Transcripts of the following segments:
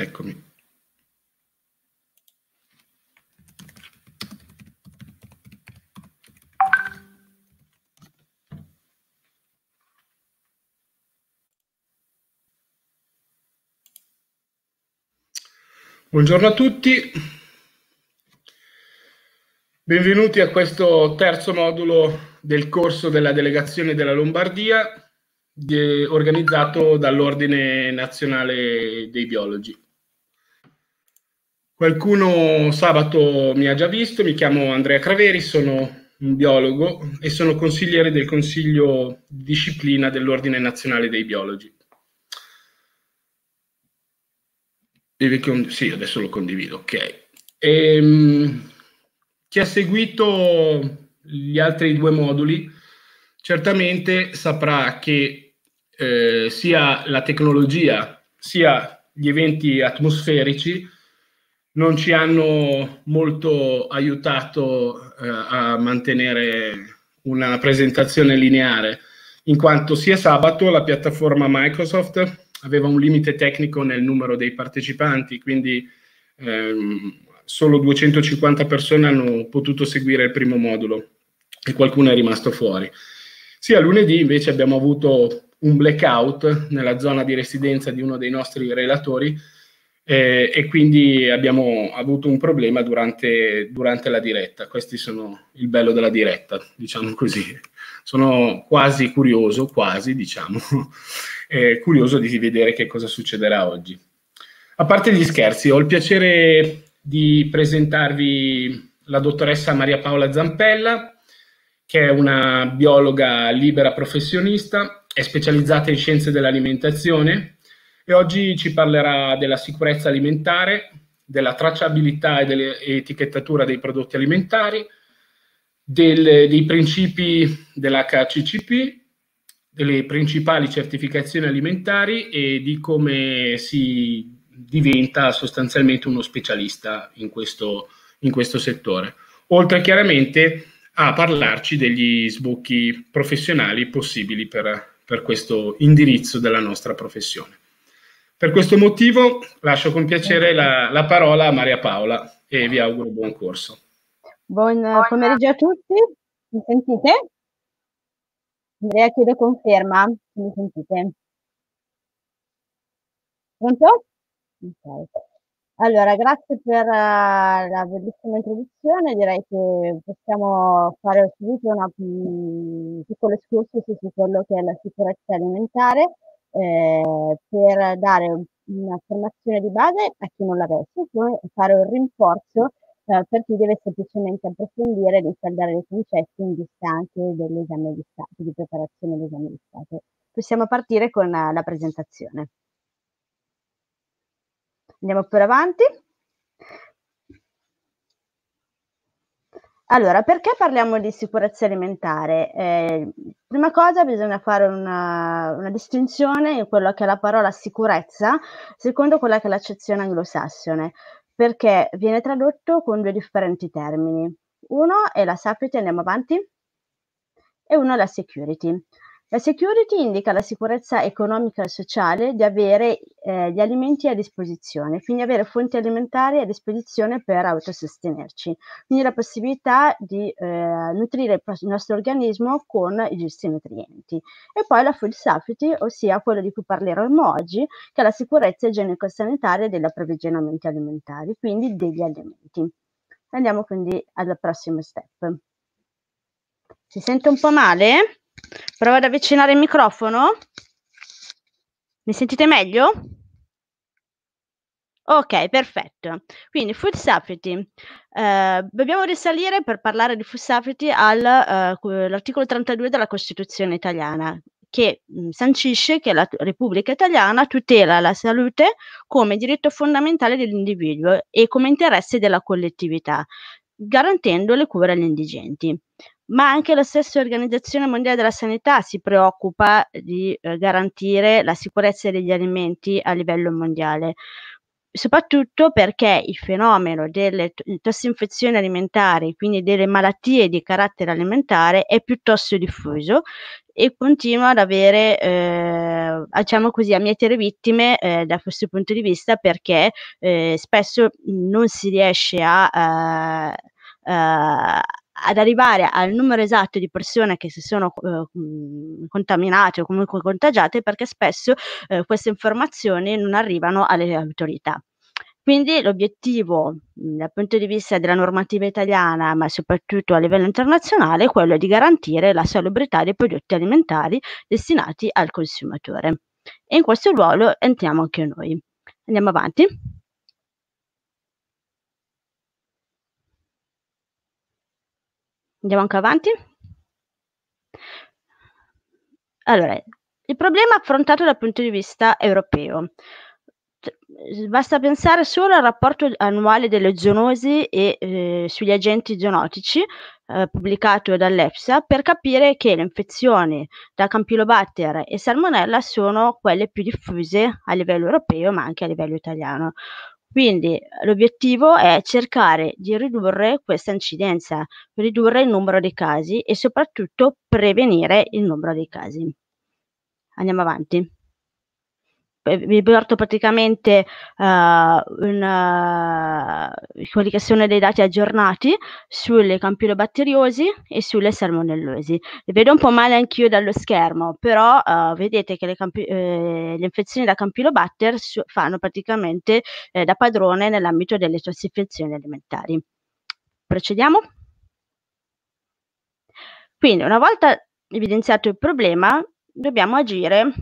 Eccomi. Buongiorno a tutti, benvenuti a questo terzo modulo del corso della delegazione della Lombardia organizzato dall'Ordine Nazionale dei Biologi. Qualcuno sabato mi ha già visto, mi chiamo Andrea Craveri, sono un biologo e sono consigliere del Consiglio di Disciplina dell'Ordine Nazionale dei Biologi. Sì, adesso lo condivido, ok. E, ehm, chi ha seguito gli altri due moduli certamente saprà che eh, sia la tecnologia sia gli eventi atmosferici non ci hanno molto aiutato eh, a mantenere una presentazione lineare, in quanto sia sabato la piattaforma Microsoft aveva un limite tecnico nel numero dei partecipanti, quindi ehm, solo 250 persone hanno potuto seguire il primo modulo e qualcuno è rimasto fuori. Sia lunedì invece abbiamo avuto un blackout nella zona di residenza di uno dei nostri relatori, eh, e quindi abbiamo avuto un problema durante, durante, la diretta. Questi sono il bello della diretta, diciamo così. Sono quasi curioso, quasi diciamo, eh, curioso di vedere che cosa succederà oggi. A parte gli scherzi, ho il piacere di presentarvi la dottoressa Maria Paola Zampella, che è una biologa libera professionista, è specializzata in scienze dell'alimentazione, e oggi ci parlerà della sicurezza alimentare, della tracciabilità e dell'etichettatura dei prodotti alimentari, del, dei principi dell'HACCP, delle principali certificazioni alimentari e di come si diventa sostanzialmente uno specialista in questo, in questo settore. Oltre chiaramente a parlarci degli sbocchi professionali possibili per, per questo indirizzo della nostra professione. Per questo motivo lascio con piacere la, la parola a Maria Paola e vi auguro buon corso. Buon pomeriggio a tutti, mi sentite? Andrea chiedo conferma, mi sentite? Pronto? Okay. Allora, grazie per eh, la bellissima introduzione, direi che possiamo fare subito una, mm, un piccolo escursus su quello che è la sicurezza alimentare Ehm, per dare una formazione di base a chi non l'avesse, oppure cioè fare un rinforzo eh, per chi deve semplicemente approfondire e riscaldare i concetti in vista anche dell'esame di Stato, di preparazione dell'esame di Stato. Possiamo partire con la, eh, la presentazione. Andiamo per avanti. Allora, perché parliamo di sicurezza alimentare? Eh, prima cosa bisogna fare una, una, distinzione in quello che è la parola sicurezza secondo quella che è l'accezione anglosassone, perché viene tradotto con due differenti termini. Uno è la safety, andiamo avanti, e uno è la security. La security indica la sicurezza economica e sociale di avere eh, gli alimenti a disposizione, quindi avere fonti alimentari a disposizione per autosostenerci, quindi la possibilità di eh, nutrire il nostro organismo con i giusti nutrienti. E poi la food safety, ossia quello di cui parleremo oggi, che è la sicurezza igienico-sanitaria degli approvvigionamenti alimentari, quindi degli alimenti. Andiamo quindi al prossimo step. Si sente un po' male? Prova ad avvicinare il microfono. Mi sentite meglio? Ok, perfetto. Quindi Food Safety. Eh, dobbiamo risalire per parlare di Food Safety all'articolo eh, 32 della Costituzione italiana che mh, mm, sancisce che la Repubblica italiana tutela la salute come diritto fondamentale dell'individuo e come interesse della collettività, garantendo le cure agli indigenti ma anche la stessa Organizzazione Mondiale della Sanità si preoccupa di eh, garantire la sicurezza degli alimenti a livello mondiale, soprattutto perché il fenomeno delle tossinfezioni alimentari, quindi delle malattie di carattere alimentare, è piuttosto diffuso e continua ad avere, eh, diciamo così, a mietere vittime eh, da questo punto di vista perché eh, spesso non si riesce a, a, eh, a eh, ad arrivare al numero esatto di persone che si sono eh, mhmm, contaminate o comunque contagiate perché spesso eh, queste informazioni non arrivano alle autorità. Quindi l'obiettivo mhmm, dal punto di vista della normativa italiana, ma soprattutto a livello internazionale, è quello di garantire la salubrità dei prodotti alimentari destinati al consumatore. E in questo ruolo entriamo anche noi. Andiamo avanti. Andiamo anche avanti. Allora, il problema affrontato dal punto di vista europeo. Cioè, basta pensare solo al rapporto annuale delle zoonosi e eh, sugli agenti zoonotici eh, pubblicato dall'EFSA per capire che le infezioni da Campylobacter e Salmonella sono quelle più diffuse a livello europeo ma anche a livello italiano. Quindi l'obiettivo è cercare di ridurre questa incidenza, ridurre il numero dei casi e soprattutto prevenire il numero dei casi. Andiamo avanti mi porto praticamente uh, una, quelli che sono dei dati aggiornati sulle campilobatteriosi e sulle salmonellosi. Le vedo un po' male anch'io dallo schermo, però uh, vedete che le, campi- eh, le, infezioni da campilobatter su- fanno praticamente eh, da padrone nell'ambito delle tossificazioni alimentari. Procediamo. Quindi una volta evidenziato il problema, dobbiamo agire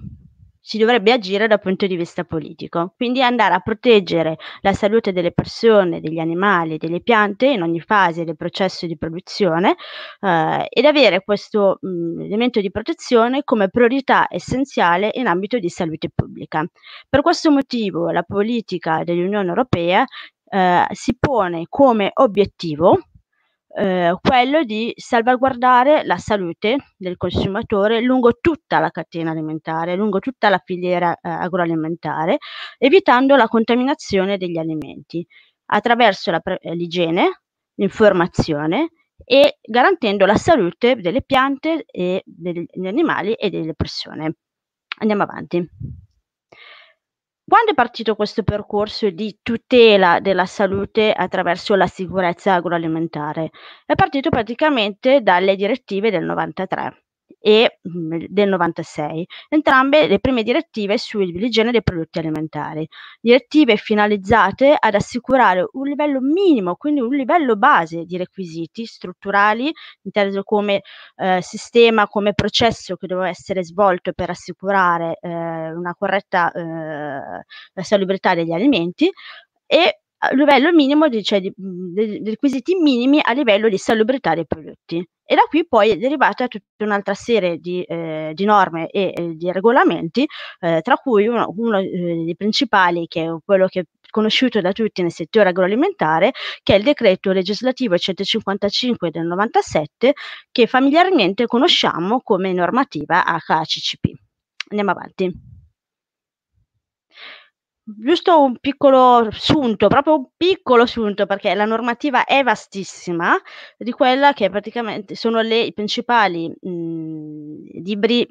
si dovrebbe agire dal punto di vista politico, quindi andare a proteggere la salute delle persone, degli animali, delle piante in ogni fase del processo di produzione eh, ed avere questo mh, mm, elemento di protezione come priorità essenziale in ambito di salute pubblica. Per questo motivo la politica dell'Unione Europea eh, si pone come obiettivo eh, quello di salvaguardare la salute del consumatore lungo tutta la catena alimentare, lungo tutta la filiera eh, agroalimentare, evitando la contaminazione degli alimenti attraverso pre- eh, l'igiene, l'informazione e garantendo la salute delle piante e degli animali e delle persone. Andiamo avanti. Quando è partito questo percorso di tutela della salute attraverso la sicurezza agroalimentare? È partito praticamente dalle direttive del 93 e mm, del 96, entrambe le prime direttive sull'igiene dei prodotti alimentari. Direttive finalizzate ad assicurare un livello minimo, quindi un livello base di requisiti strutturali, inteso come eh, sistema, come processo che doveva essere svolto per assicurare eh, una corretta eh, salubrità degli alimenti e livello minimo di, cioè, di, mm, di, di, requisiti minimi a livello di salubrità dei prodotti. E da qui poi è derivata tutta un'altra serie di, eh, norme e eh, di regolamenti, eh, tra cui uno, uno eh, dei principali, che è quello che è conosciuto da tutti nel settore agroalimentare, che è il decreto legislativo 155 del 97, che familiarmente conosciamo come normativa HACCP. Andiamo avanti giusto un piccolo assunto, proprio un piccolo assunto, perché la normativa è vastissima, di quella che praticamente sono le, i principali mh, mhmm, libri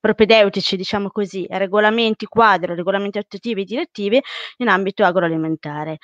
propedeutici, diciamo così, regolamenti quadro, regolamenti attuativi e direttivi in ambito agroalimentare.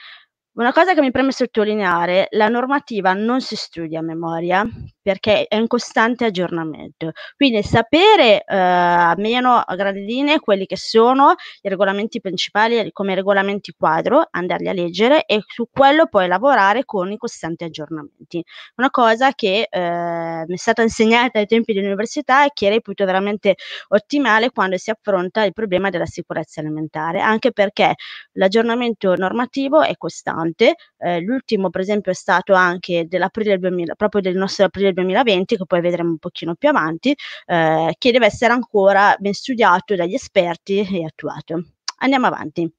Una cosa che mi preme sottolineare, la normativa non si studia a memoria perché è in costante aggiornamento. Quindi sapere eh, almeno a grandi linee quelli che sono i regolamenti principali come regolamenti quadro, andarli a leggere e su quello poi lavorare con i costanti aggiornamenti. Una cosa che eh, mi è stata insegnata ai tempi dell'università e che reputo veramente ottimale quando si affronta il problema della sicurezza alimentare, anche perché l'aggiornamento normativo è costante importante. Eh, l'ultimo, per esempio, è stato anche 2000, proprio del nostro aprile 2020, che poi vedremo un pochino più avanti, eh, che deve essere ancora ben studiato dagli esperti e attuato. Andiamo avanti.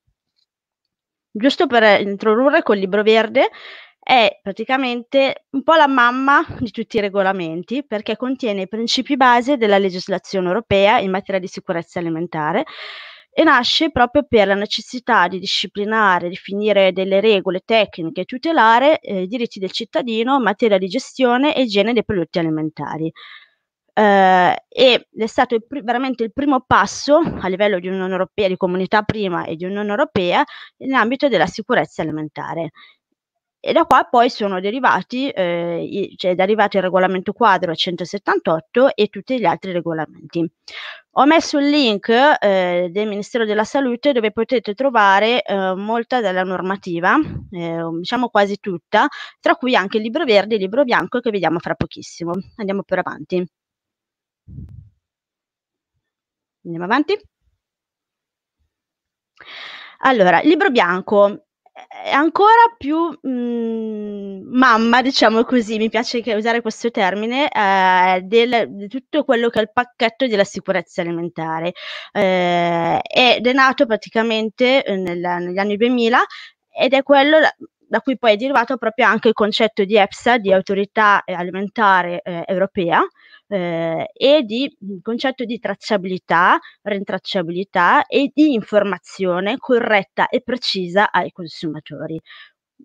Giusto per eh, introdurre col libro verde, è praticamente un po' la mamma di tutti i regolamenti perché contiene i principi base della legislazione europea in materia di sicurezza alimentare e nasce proprio per la necessità di disciplinare, definire delle regole tecniche e tutelare eh, i diritti del cittadino in materia di gestione e igiene dei prodotti alimentari. Eh, ed è stato il pr- veramente il primo passo a livello di Unione Europea, di comunità prima e di Unione Europea, nell'ambito della sicurezza alimentare. E da qua poi sono derivati, eh, cioè è derivato il regolamento quadro 178 e tutti gli altri regolamenti. Ho messo il link eh, del Ministero della Salute dove potete trovare eh, molta della normativa, eh, diciamo quasi tutta, tra cui anche il libro verde e il libro bianco che vediamo fra pochissimo. Andiamo per avanti. Andiamo avanti. Allora, libro bianco, è ancora più mh, mm, mamma, diciamo così, mi piace usare questo termine, eh, del, di tutto quello che è il pacchetto della sicurezza alimentare. Eh, è nato praticamente eh, nel, negli anni 2000 ed è quello la, da cui poi è derivato proprio anche il concetto di EPSA, di Autorità eh, Alimentare eh, Europea, eh, e di mhmm, concetto di tracciabilità, rintracciabilità e di informazione corretta e precisa ai consumatori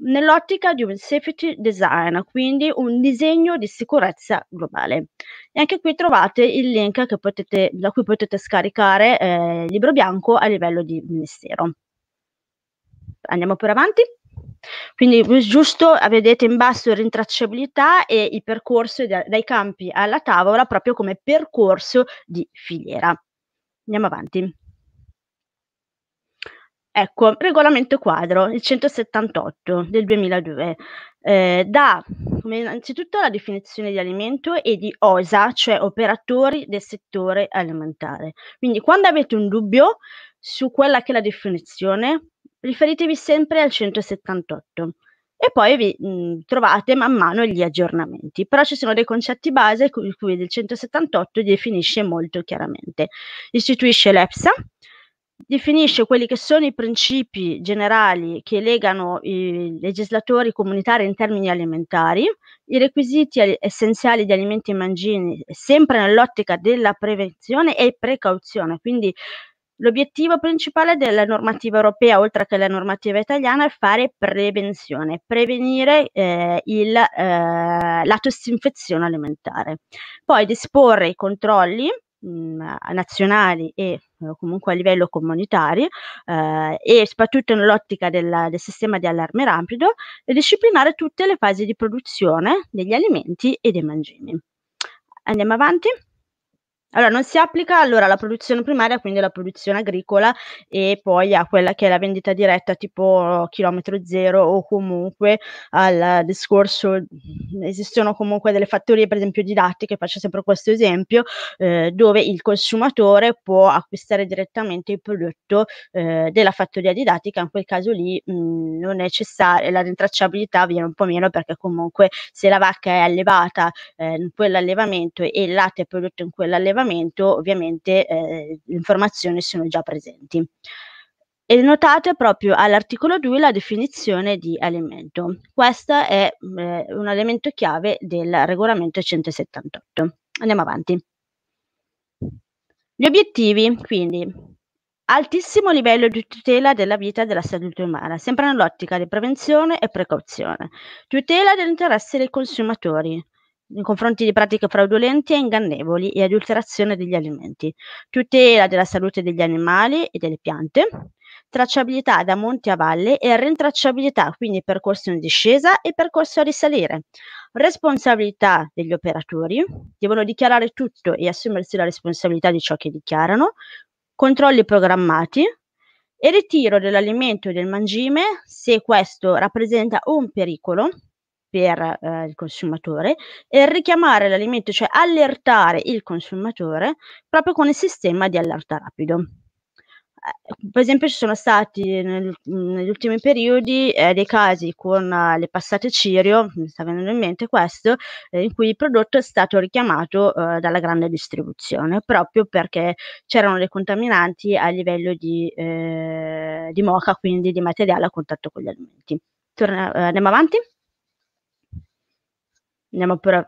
nell'ottica di un safety design, quindi un disegno di sicurezza globale. E anche qui trovate il link potete, da cui potete scaricare eh, il libro bianco a livello di ministero. Andiamo pure avanti. Quindi mhmm, giusto, vedete in basso rintracciabilità e il percorso da, dai campi alla tavola proprio come percorso di filiera. Andiamo avanti. Ecco, regolamento quadro, il 178 del 2002, eh, dà innanzitutto la definizione di alimento e di OSA, cioè operatori del settore alimentare. Quindi quando avete un dubbio su quella che è la definizione, riferitevi sempre al 178 e poi vi mh, trovate man mano gli aggiornamenti, però ci sono dei concetti base cui, cui il 178 definisce molto chiaramente. Istituisce l'EPSA, definisce quelli che sono i principi generali che legano i legislatori comunitari in termini alimentari, i requisiti essenziali di alimenti e mangini sempre nell'ottica della prevenzione e precauzione, quindi L'obiettivo principale della normativa europea, oltre che della normativa italiana, è fare prevenzione, prevenire eh, il, eh, la tossinfezione alimentare. Poi disporre i controlli mh, mm, nazionali e eh, comunque a livello comunitario eh, e soprattutto nell'ottica del, del, sistema di allarme rapido e disciplinare tutte le fasi di produzione degli alimenti e dei mangimi. Andiamo avanti. Allora, non si applica allora alla produzione primaria, quindi alla produzione agricola e poi a quella che è la vendita diretta tipo chilometro zero o comunque al discorso esistono comunque delle fattorie per esempio didattiche, faccio sempre questo esempio, eh, dove il consumatore può acquistare direttamente il prodotto eh, della fattoria didattica, in quel caso lì mh, mm, non è necessaria la rintracciabilità viene un po' meno perché comunque se la vacca è allevata eh, in quell'allevamento e il latte è prodotto in quell'allevamento allevamento ovviamente eh, le informazioni sono già presenti. E notate proprio all'articolo 2 la definizione di alimento. Questo è eh, un elemento chiave del regolamento 178. Andiamo avanti. Gli obiettivi, quindi, altissimo livello di tutela della vita e della salute umana, sempre nell'ottica di prevenzione e precauzione, tutela dell'interesse dei consumatori, in confronti di pratiche fraudolente e ingannevoli e adulterazione degli alimenti, tutela della salute degli animali e delle piante, tracciabilità da monte a valle e rintracciabilità, quindi percorso in discesa e percorso a risalire, responsabilità degli operatori, devono dichiarare tutto e assumersi la responsabilità di ciò che dichiarano, controlli programmati, e ritiro dell'alimento e del mangime se questo rappresenta un pericolo per eh, il consumatore e richiamare l'alimento, cioè allertare il consumatore proprio con il sistema di allerta rapido. Eh, per esempio ci sono stati nel, negli ultimi periodi eh, dei casi con eh, le passate Cirio, mi sta venendo in mente questo, eh, in cui il prodotto è stato richiamato dalla grande distribuzione proprio perché c'erano dei contaminanti a livello di, di moca, quindi di materiale a contatto con gli alimenti. Torna, andiamo avanti? Andiamo per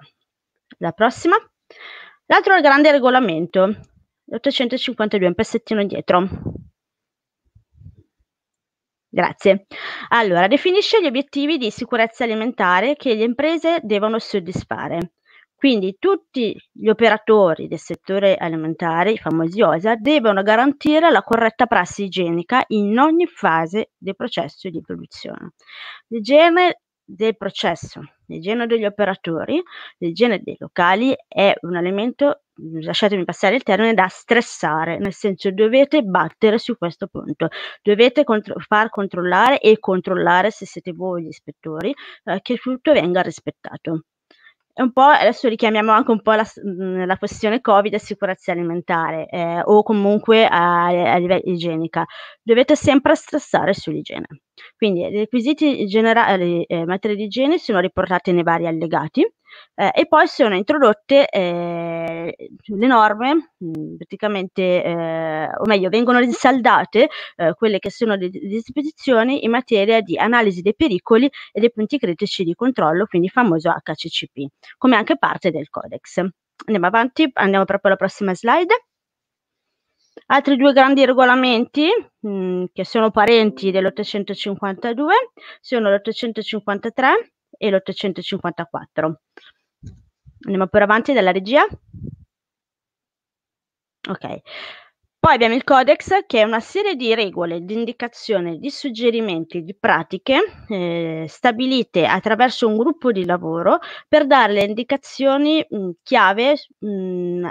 la prossima. L'altro grande regolamento, l'852, un pezzettino dietro. Grazie. Allora, definisce gli obiettivi di sicurezza alimentare che le imprese devono soddisfare. Quindi tutti gli operatori del settore alimentare, i famosi OSA, devono garantire la corretta prassi igienica in ogni fase del processo di produzione. L'igiene del processo, l'igiene degli operatori, l'igiene dei locali è un elemento, lasciatemi passare il termine, da stressare, nel senso dovete battere su questo punto, dovete contro- far controllare e controllare se siete voi gli ispettori eh, che tutto venga rispettato un po', adesso richiamiamo anche un po' la, mm, la questione Covid e sicurezza alimentare eh, o comunque a, a livello igienica. Dovete sempre stressare sull'igiene. Quindi i requisiti generali eh, eh materie di igiene sono riportati nei vari allegati eh, e poi sono introdotte eh, le norme mm, praticamente, eh, o meglio, vengono risaldate eh, quelle che sono le disposizioni in materia di analisi dei pericoli e dei punti critici di controllo, quindi il famoso HCCP, come anche parte del Codex. Andiamo avanti, andiamo proprio alla prossima slide. Altri due grandi regolamenti mh, mm, che sono parenti dell'852 sono l'853 e l'854. Andiamo per avanti dalla regia. Ok. Poi abbiamo il codex che è una serie di regole, di indicazioni, di suggerimenti, di pratiche eh, stabilite attraverso un gruppo di lavoro per dare le indicazioni mh, mm, chiave mh, mm,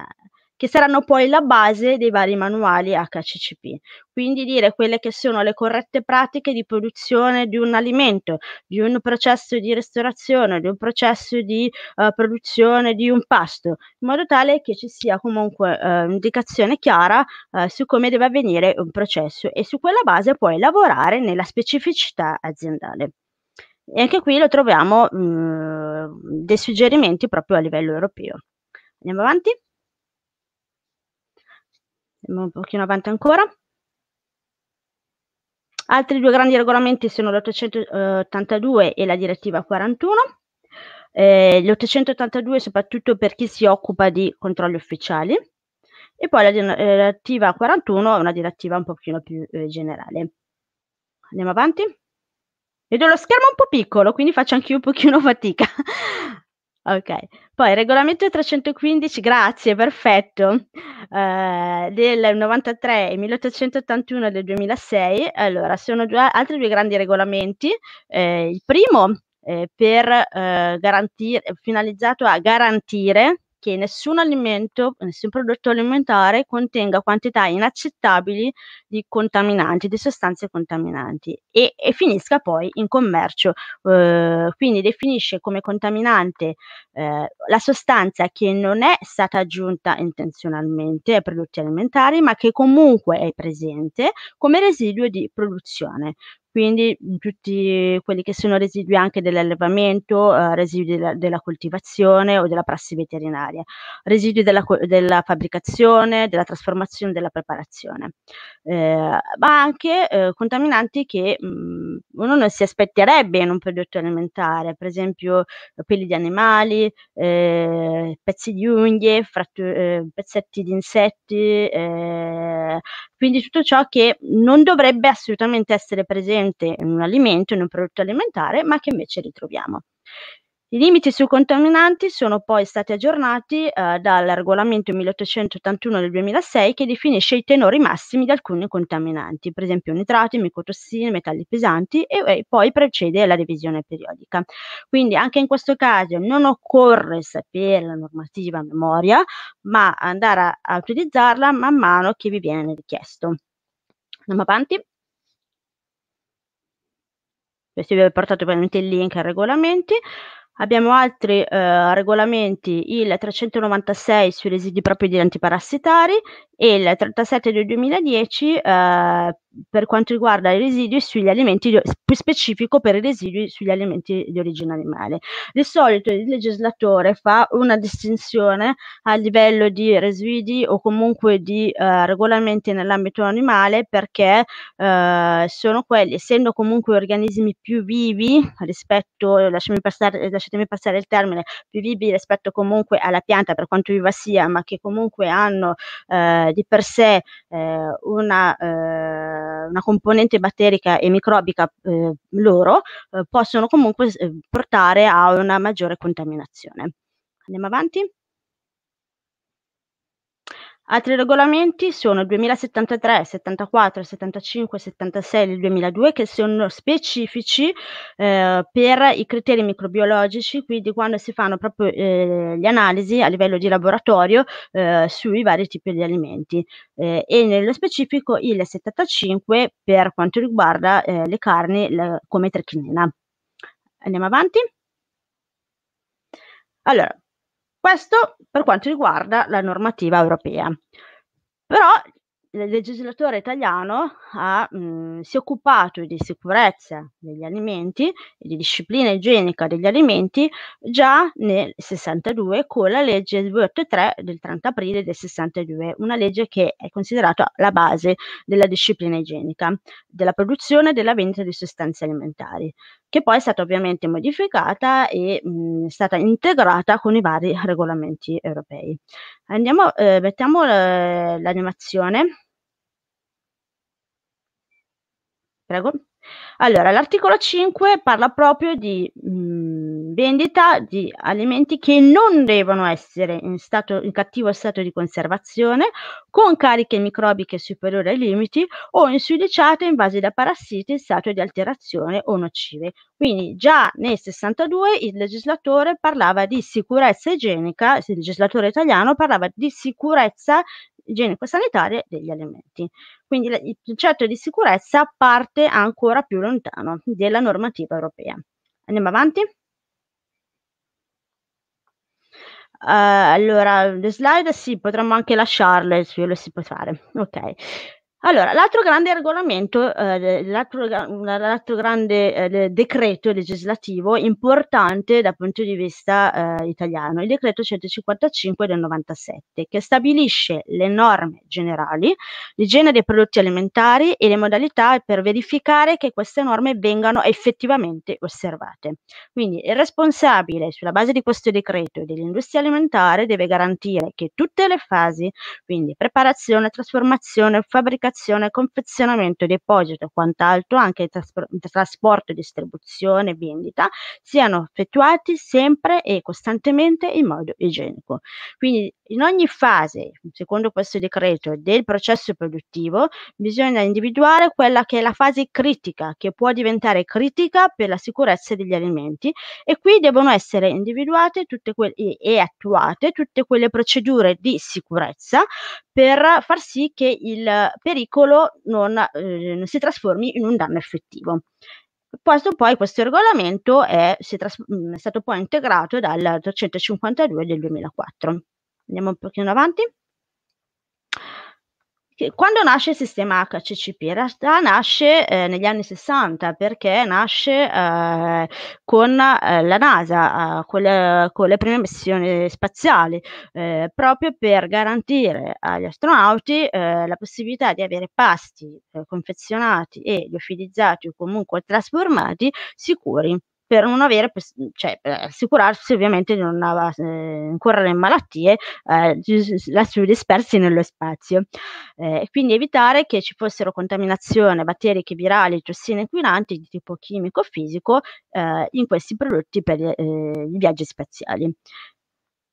che saranno poi la base dei vari manuali HCCP. Quindi dire quelle che sono le corrette pratiche di produzione di un alimento, di un processo di ristorazione, di un processo di uh, produzione di un pasto, in modo tale che ci sia comunque uh, eh, indicazione chiara uh, su come deve avvenire un processo e su quella base puoi lavorare nella specificità aziendale. E anche qui lo troviamo mh, mm, dei suggerimenti proprio a livello europeo. Andiamo avanti andiamo un pochino avanti ancora. Altri due grandi regolamenti sono l'882 e la direttiva 41. Eh, l'882 soprattutto per chi si occupa di controlli ufficiali e poi la eh, direttiva 41 è una direttiva un pochino più eh, generale. Andiamo avanti. Vedo lo schermo un po' piccolo, quindi faccio anche io un pochino fatica. Ok, poi regolamento 315, grazie, perfetto, eh, del 93 e 1881 del 2006. Allora, sono due, altri due grandi regolamenti. Eh, il primo eh, per, eh, garantire, finalizzato a garantire che nessun alimento, nessun prodotto alimentare contenga quantità inaccettabili di contaminanti, di sostanze contaminanti e, e finisca poi in commercio. Eh, quindi definisce come contaminante eh, la sostanza che non è stata aggiunta intenzionalmente ai prodotti alimentari, ma che comunque è presente come residuo di produzione. Quindi, mhmm, tutti quelli che sono residui anche dell'allevamento, uhm, residui della della coltivazione o della prassi veterinaria, residui della della fabbricazione, della trasformazione, della preparazione. Ehm, ma anche, uhm, contaminanti che, mhmm, uno non si aspetterebbe in un prodotto alimentare, per esempio peli di animali, ehm, pezzi di unghie, frattu ehm, pezzetti di insetti, ehm, quindi tutto ciò che non dovrebbe assolutamente essere presente presente in un alimento, in un prodotto alimentare, ma che invece ritroviamo. I limiti sui contaminanti sono poi stati aggiornati eh, dal regolamento 1881 del 2006 che definisce i tenori massimi di alcuni contaminanti, per esempio nitrati, micotossine, metalli pesanti e, e poi precede la revisione periodica. Quindi anche in questo caso non occorre sapere la normativa a memoria, ma andare a, a utilizzarla man mano che vi viene richiesto. Andiamo avanti. Questi vi ho portato ovviamente il link ai regolamenti. Abbiamo altri eh, regolamenti, il 396 sui residui propri di antiparassitari e il 37 del 2010 eh, per quanto riguarda i residui sugli alimenti, più specifico per i residui sugli alimenti di origine animale. Di solito il legislatore fa una distinzione a livello di residui o comunque di eh, regolamenti nell'ambito animale perché eh, sono quelli, essendo comunque organismi più vivi rispetto, lasciatemi passare, lasciatemi passare il termine, più vivi rispetto comunque alla pianta per quanto viva sia, ma che comunque hanno eh, di per sé eh, una eh, una componente batterica e microbica ehm, eh, loro possono comunque eh, portare a una maggiore contaminazione. Andiamo avanti. Altri regolamenti sono il 2073, 74, 75, 76 e il 2002 che sono specifici eh, per i criteri microbiologici, quindi quando si fanno proprio eh, le analisi a livello di laboratorio eh, sui vari tipi di alimenti eh, e nello specifico il 75 per quanto riguarda eh, le carni la, come trichinina. Andiamo avanti. Allora, questo per quanto riguarda la normativa europea. Però il legislatore italiano ha, mh, mhmm, si è occupato di sicurezza degli alimenti e di disciplina igienica degli alimenti già nel 62 con la legge 283 del 30 aprile del 62, una legge che è considerata la base della disciplina igienica, della produzione e della vendita di sostanze alimentari, che poi è stata ovviamente modificata e mh, mhmm, è stata integrata con i vari regolamenti europei. Andiamo, eh, mettiamo eh, l'animazione Prego. Allora, l'articolo 5 parla proprio di mh, mhmm, vendita di alimenti che non devono essere in, stato, in cattivo stato di conservazione, con cariche microbiche superiori ai limiti o insudiciate in base da parassiti in stato di alterazione o nocive. Quindi già nel 62 il legislatore parlava di sicurezza igienica, il legislatore italiano parlava di sicurezza igienico-sanitarie degli alimenti. Quindi il concetto di sicurezza parte ancora più lontano della normativa europea. Andiamo avanti. Uh, allora, le slide sì, potremmo anche lasciarle, se lo si può fare. Ok. Allora, l'altro grande regolamento, eh, l'altro, l'altro, grande eh, decreto legislativo importante dal punto di vista eh, italiano, il decreto 155 del 97, che stabilisce le norme generali, l'igiene dei prodotti alimentari e le modalità per verificare che queste norme vengano effettivamente osservate. Quindi il responsabile, sulla base di questo decreto dell'industria alimentare, deve garantire che tutte le fasi, quindi preparazione, trasformazione, fabbricazione, fabbricazione, confezionamento, deposito e quant'altro, anche il traspor- trasporto, distribuzione e vendita, siano effettuati sempre e costantemente in modo igienico. Quindi in ogni fase, secondo questo decreto, del processo produttivo, bisogna individuare quella che è la fase critica, che può diventare critica per la sicurezza degli alimenti e qui devono essere individuate que- e attuate tutte quelle procedure di sicurezza per far sì che il pericolo pericolo non eh, si trasformi in un danno effettivo. Questo poi, questo regolamento è, tras- mm, è stato poi integrato dal 352 del 2004. Andiamo un pochino avanti quando nasce il sistema HCCP? In realtà nasce eh, negli anni 60 perché nasce eh, con eh, la NASA, eh, con le, con, le, prime missioni spaziali, eh, proprio per garantire agli astronauti eh, la possibilità di avere pasti confezionati e liofilizzati o comunque trasformati sicuri per non avere, cioè per assicurarsi ovviamente di non eh, incorrere in malattie, eh, lassù dispersi nello spazio. Eh, quindi evitare che ci fossero contaminazioni batteriche, virali, tossine inquinanti di tipo chimico-fisico eh, in questi prodotti per eh, i viaggi spaziali.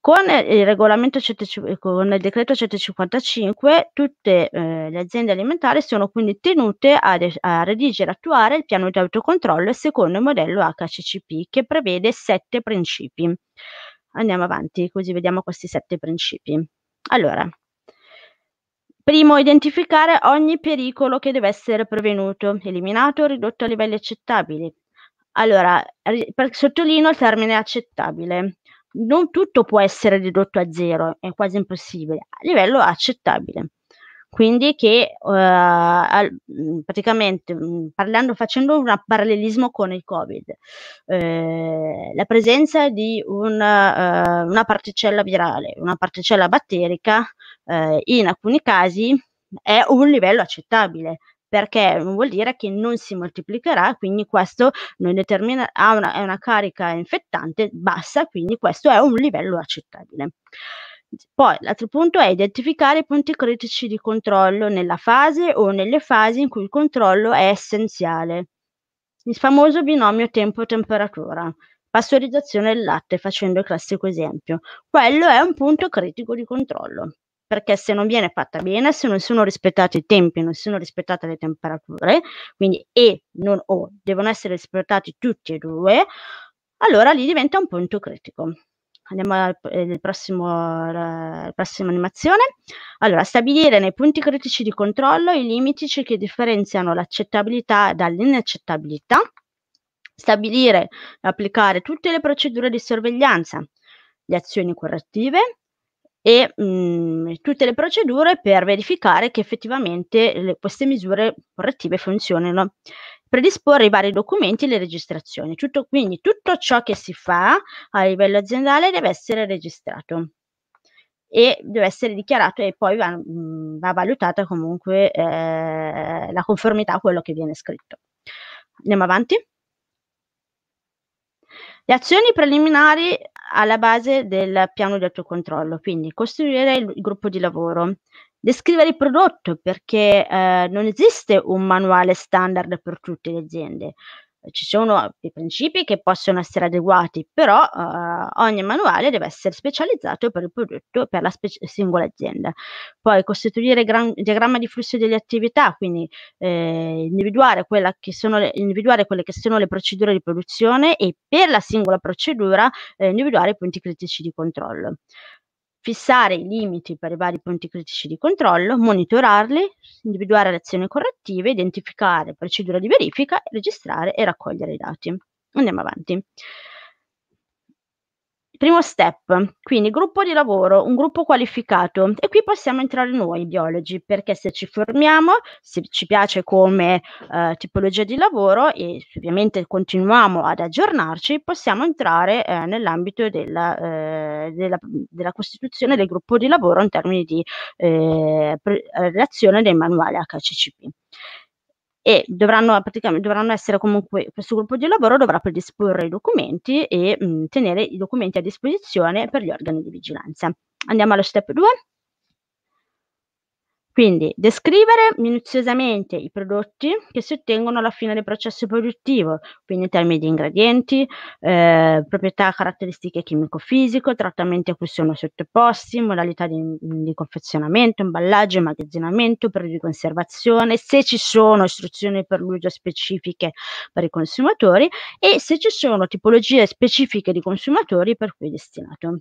Con il regolamento eh, con il decreto 155 tutte eh, le aziende alimentari sono quindi tenute a, de- a redigere e attuare il piano di autocontrollo secondo il modello HCCP che prevede sette principi. Andiamo avanti così vediamo questi sette principi. Allora, Primo, identificare ogni pericolo che deve essere prevenuto, eliminato o ridotto a livelli accettabili. Allora, per, sottolineo il termine accettabile non tutto può essere ridotto a zero, è quasi impossibile, a livello accettabile. Quindi che eh, al, mm, praticamente mm, parlando, facendo un parallelismo con il Covid, eh, la presenza di una, uh, eh, una, particella virale, una particella batterica, eh, in alcuni casi è un livello accettabile, perché vuol dire che non si moltiplicherà, quindi questo non determina, ha una, è una carica infettante bassa, quindi questo è un livello accettabile. Poi l'altro punto è identificare i punti critici di controllo nella fase o nelle fasi in cui il controllo è essenziale. Il famoso binomio tempo-temperatura, pastorizzazione del latte facendo il classico esempio. Quello è un punto critico di controllo perché se non viene fatta bene, se non sono rispettati i tempi, non sono rispettate le temperature, quindi E non O, devono essere rispettati tutti e due, allora lì diventa un punto critico. Andiamo al, eh, prossimo, alla prossima animazione. Allora, stabilire nei punti critici di controllo i limiti che differenziano l'accettabilità dall'inaccettabilità, stabilire e applicare tutte le procedure di sorveglianza, le azioni correttive, e mh, mm, tutte le procedure per verificare che effettivamente le, queste misure correttive funzionino predisporre i vari documenti e le registrazioni. Tutto, quindi tutto ciò che si fa a livello aziendale deve essere registrato e deve essere dichiarato e poi va, mm, va valutata comunque eh, la conformità a quello che viene scritto. Andiamo avanti. Le azioni preliminari alla base del piano di autocontrollo, quindi costruire il, il gruppo di lavoro, descrivere il prodotto perché eh, non esiste un manuale standard per tutte le aziende ci sono i principi che possono essere adeguati, però eh, ogni manuale deve essere specializzato per il prodotto, per la spec- singola azienda. Poi costituire gran- diagramma di flusso delle attività, quindi eh, individuare, le, individuare, quelle che sono le procedure di produzione e per la singola procedura eh, individuare i punti critici di controllo fissare i limiti per i vari punti critici di controllo, monitorarli, individuare le azioni correttive, identificare procedure di verifica, registrare e raccogliere i dati. Andiamo avanti. Primo step, quindi gruppo di lavoro, un gruppo qualificato e qui possiamo entrare noi biologi perché se ci formiamo, se ci piace come eh, tipologia di lavoro e ovviamente continuiamo ad aggiornarci, possiamo entrare eh, nell'ambito della, eh, della, della, costituzione del gruppo di lavoro in termini di eh, redazione eh, dei manuali HCCP e dovranno, dovranno, essere comunque, questo gruppo di lavoro dovrà predisporre i documenti e mh, tenere i documenti a disposizione per gli organi di vigilanza. Andiamo allo step 2. Quindi descrivere minuziosamente i prodotti che si ottengono alla fine del processo produttivo, quindi in termini di ingredienti, eh, proprietà, caratteristiche chimico-fisico, trattamenti a cui sono sottoposti, modalità di, di confezionamento, imballaggio, immagazzinamento, periodo di conservazione, se ci sono istruzioni per l'uso specifiche per i consumatori e se ci sono tipologie specifiche di consumatori per cui è destinato.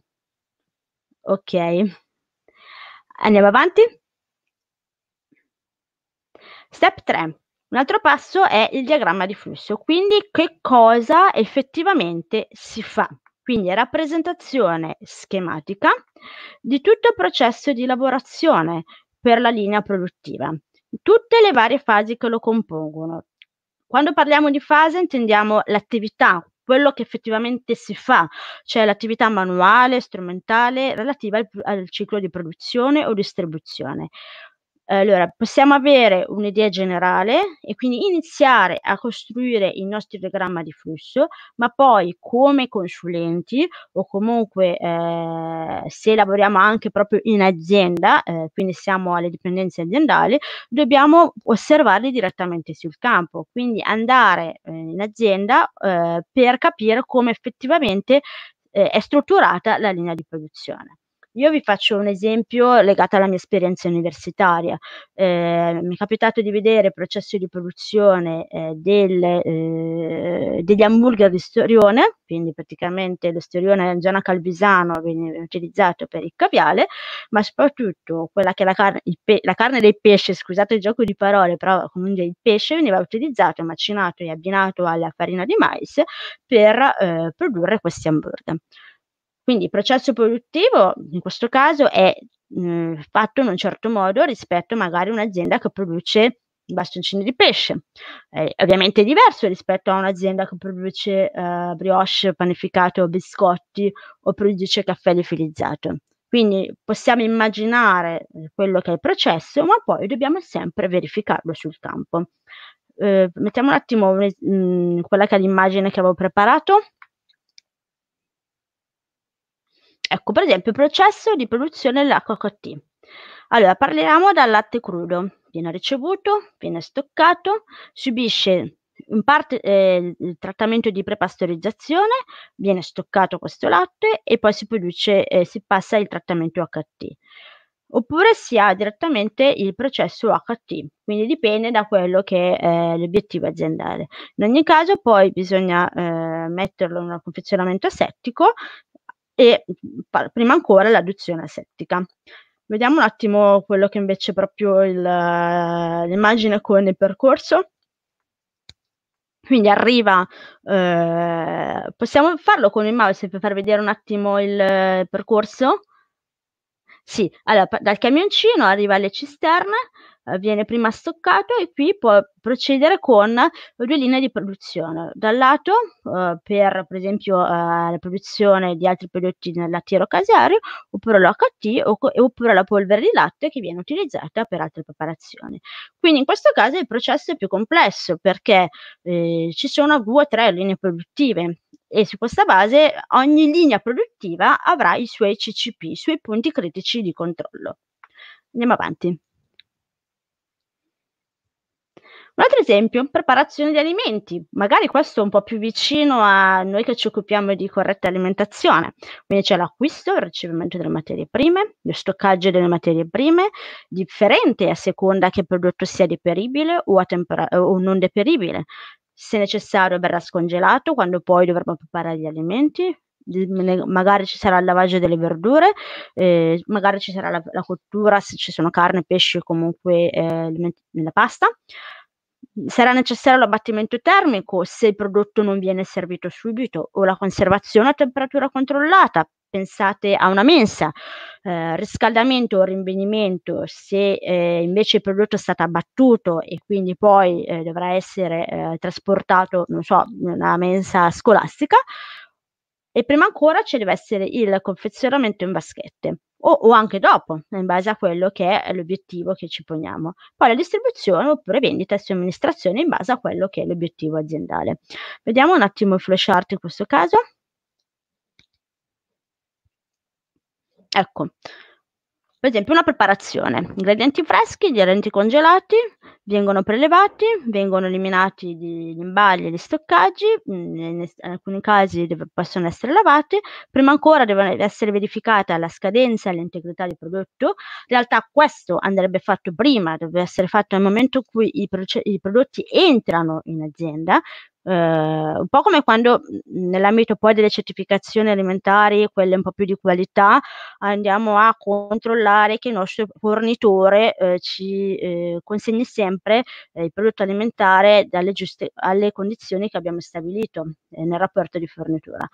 Ok, andiamo avanti. Step 3. Un altro passo è il diagramma di flusso, quindi che cosa effettivamente si fa. Quindi rappresentazione schematica di tutto il processo di lavorazione per la linea produttiva, tutte le varie fasi che lo compongono. Quando parliamo di fase intendiamo l'attività, quello che effettivamente si fa, cioè l'attività manuale, strumentale relativa al, al ciclo di produzione o distribuzione. Allora, possiamo avere un'idea generale e quindi iniziare a costruire il nostro diagramma di flusso, ma poi come consulenti o comunque eh, se lavoriamo anche proprio in azienda, eh, quindi siamo alle dipendenze aziendali, dobbiamo osservarli direttamente sul campo, quindi andare eh, in azienda eh, per capire come effettivamente eh, è strutturata la linea di produzione. Io vi faccio un esempio legato alla mia esperienza universitaria. Eh, mi è capitato di vedere il processo di produzione eh, del, eh, degli hamburger di storione, quindi praticamente lo storione angiana calvisano viene utilizzato per il caviale, ma soprattutto quella che è la, car- pe- la carne del pesce, scusate il gioco di parole, però comunque il pesce veniva utilizzato, macinato e abbinato alla farina di mais per eh, produrre questi hamburger. Quindi il processo produttivo in questo caso è mh, mm, fatto in un certo modo rispetto magari a un'azienda che produce bastoncini di pesce. Eh, ovviamente è diverso rispetto a un'azienda che produce eh, brioche panificato, biscotti o produce caffè liofilizzato. Quindi possiamo immaginare eh, quello che è il processo, ma poi dobbiamo sempre verificarlo sul campo. Eh, mettiamo un attimo mh, mm, quella che è l'immagine che avevo preparato. Ecco, per esempio, il processo di produzione dell'HHT. Allora, parliamo dal latte crudo. Viene ricevuto, viene stoccato, subisce in parte eh, il trattamento di prepastorizzazione, viene stoccato questo latte e poi si produce, eh, si passa il trattamento HT. Oppure si ha direttamente il processo HT, quindi dipende da quello che è eh, l'obiettivo aziendale. In ogni caso poi bisogna eh, metterlo in un confezionamento asettico, e mhmm, pa- prima ancora l'adduzione asettica. Vediamo un attimo quello che invece è proprio il, l'immagine con il percorso. Quindi arriva, eh, possiamo farlo con il mouse per far vedere un attimo il eh, percorso sì, allora dal camioncino arriva alle cisterne, eh, viene prima stoccato e qui può procedere con due linee di produzione. Dal lato eh, per, per esempio, eh, la produzione di altri prodotti nel lattiero casario, oppure l'HT oppure la polvere di latte che viene utilizzata per altre preparazioni. Quindi in questo caso il processo è più complesso perché eh, ci sono due o tre linee produttive e su questa base ogni linea produttiva avrà i suoi CCP, i suoi punti critici di controllo. Andiamo avanti. Un altro esempio, preparazione di alimenti. Magari questo è un po' più vicino a noi che ci occupiamo di corretta alimentazione. Quindi c'è l'acquisto, il ricevimento delle materie prime, lo stoccaggio delle materie prime, differente a seconda che il prodotto sia deperibile o, tempora- o non deperibile se necessario verrà scongelato quando poi dovremo preparare gli alimenti, magari ci sarà il lavaggio delle verdure, eh, magari ci sarà la, la, cottura se ci sono carne, pesce, comunque eh, nella pasta. Sarà necessario l'abbattimento termico se il prodotto non viene servito subito o la conservazione a temperatura controllata pensate a una mensa. Eh, riscaldamento o rinvenimento, se eh, invece il prodotto è stato abbattuto e quindi poi eh, dovrà essere eh, trasportato, non so, in una mensa scolastica, e prima ancora ci deve essere il confezionamento in vaschette o, o, anche dopo, in base a quello che è l'obiettivo che ci poniamo. Poi la distribuzione oppure vendita e somministrazione in base a quello che è l'obiettivo aziendale. Vediamo un attimo il flowchart in questo caso. Ecco, per esempio una preparazione, ingredienti freschi, gli aderenti congelati vengono prelevati, vengono eliminati gli imbagli e gli stoccaggi, in, alcuni casi deve, possono essere lavati, prima ancora deve essere verificata la scadenza e l'integrità del prodotto, in realtà questo andrebbe fatto prima, deve essere fatto nel momento in cui i, proce- i prodotti entrano in azienda, eh, un po' come quando mhmm, nell'ambito poi delle certificazioni alimentari, quelle un po' più di qualità, andiamo a controllare che il nostro fornitore eh, ci eh, consegni sempre eh, il prodotto alimentare dalle giuste alle condizioni che abbiamo stabilito eh, nel rapporto di fornitura.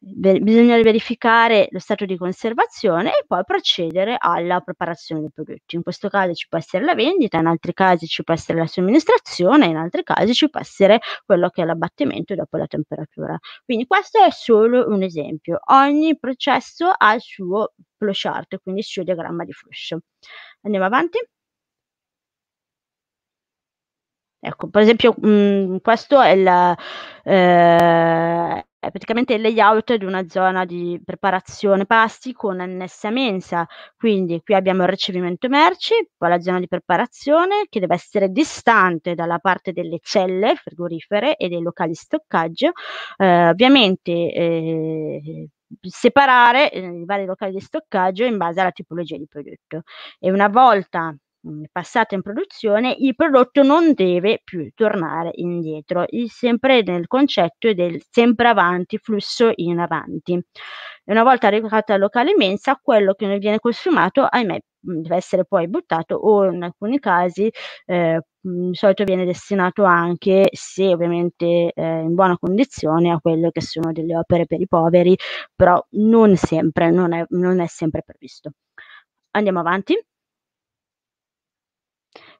Be- bisogna verificare lo stato di conservazione e poi procedere alla preparazione dei prodotti. In questo caso ci può essere la vendita, in altri casi ci può essere la somministrazione, in altri casi ci può essere quello che è l'abbattimento dopo la temperatura. Quindi questo è solo un esempio. Ogni processo ha il suo flow chart, quindi il suo diagramma di flusso. Andiamo avanti. Ecco, per esempio, mh, mm, questo è il, eh, è praticamente il layout di una zona di preparazione pasti con annessa mensa. Quindi qui abbiamo il ricevimento merci, poi la zona di preparazione che deve essere distante dalla parte delle celle frigorifere e dei locali stoccaggio. Eh, ovviamente eh, separare eh, i vari locali di stoccaggio in base alla tipologia di prodotto. E una volta mh, mhmm, passato in produzione, il prodotto non deve più tornare indietro, il sempre nel concetto del sempre avanti, flusso in avanti. Una volta arrivata al locale mensa, quello che non viene consumato, ahimè, mhmm, deve essere poi buttato o in alcuni casi eh, mhmm, di solito viene destinato anche, se ovviamente eh, in buona condizione, a quello che sono delle opere per i poveri, però non sempre, non è, non è sempre previsto. Andiamo avanti.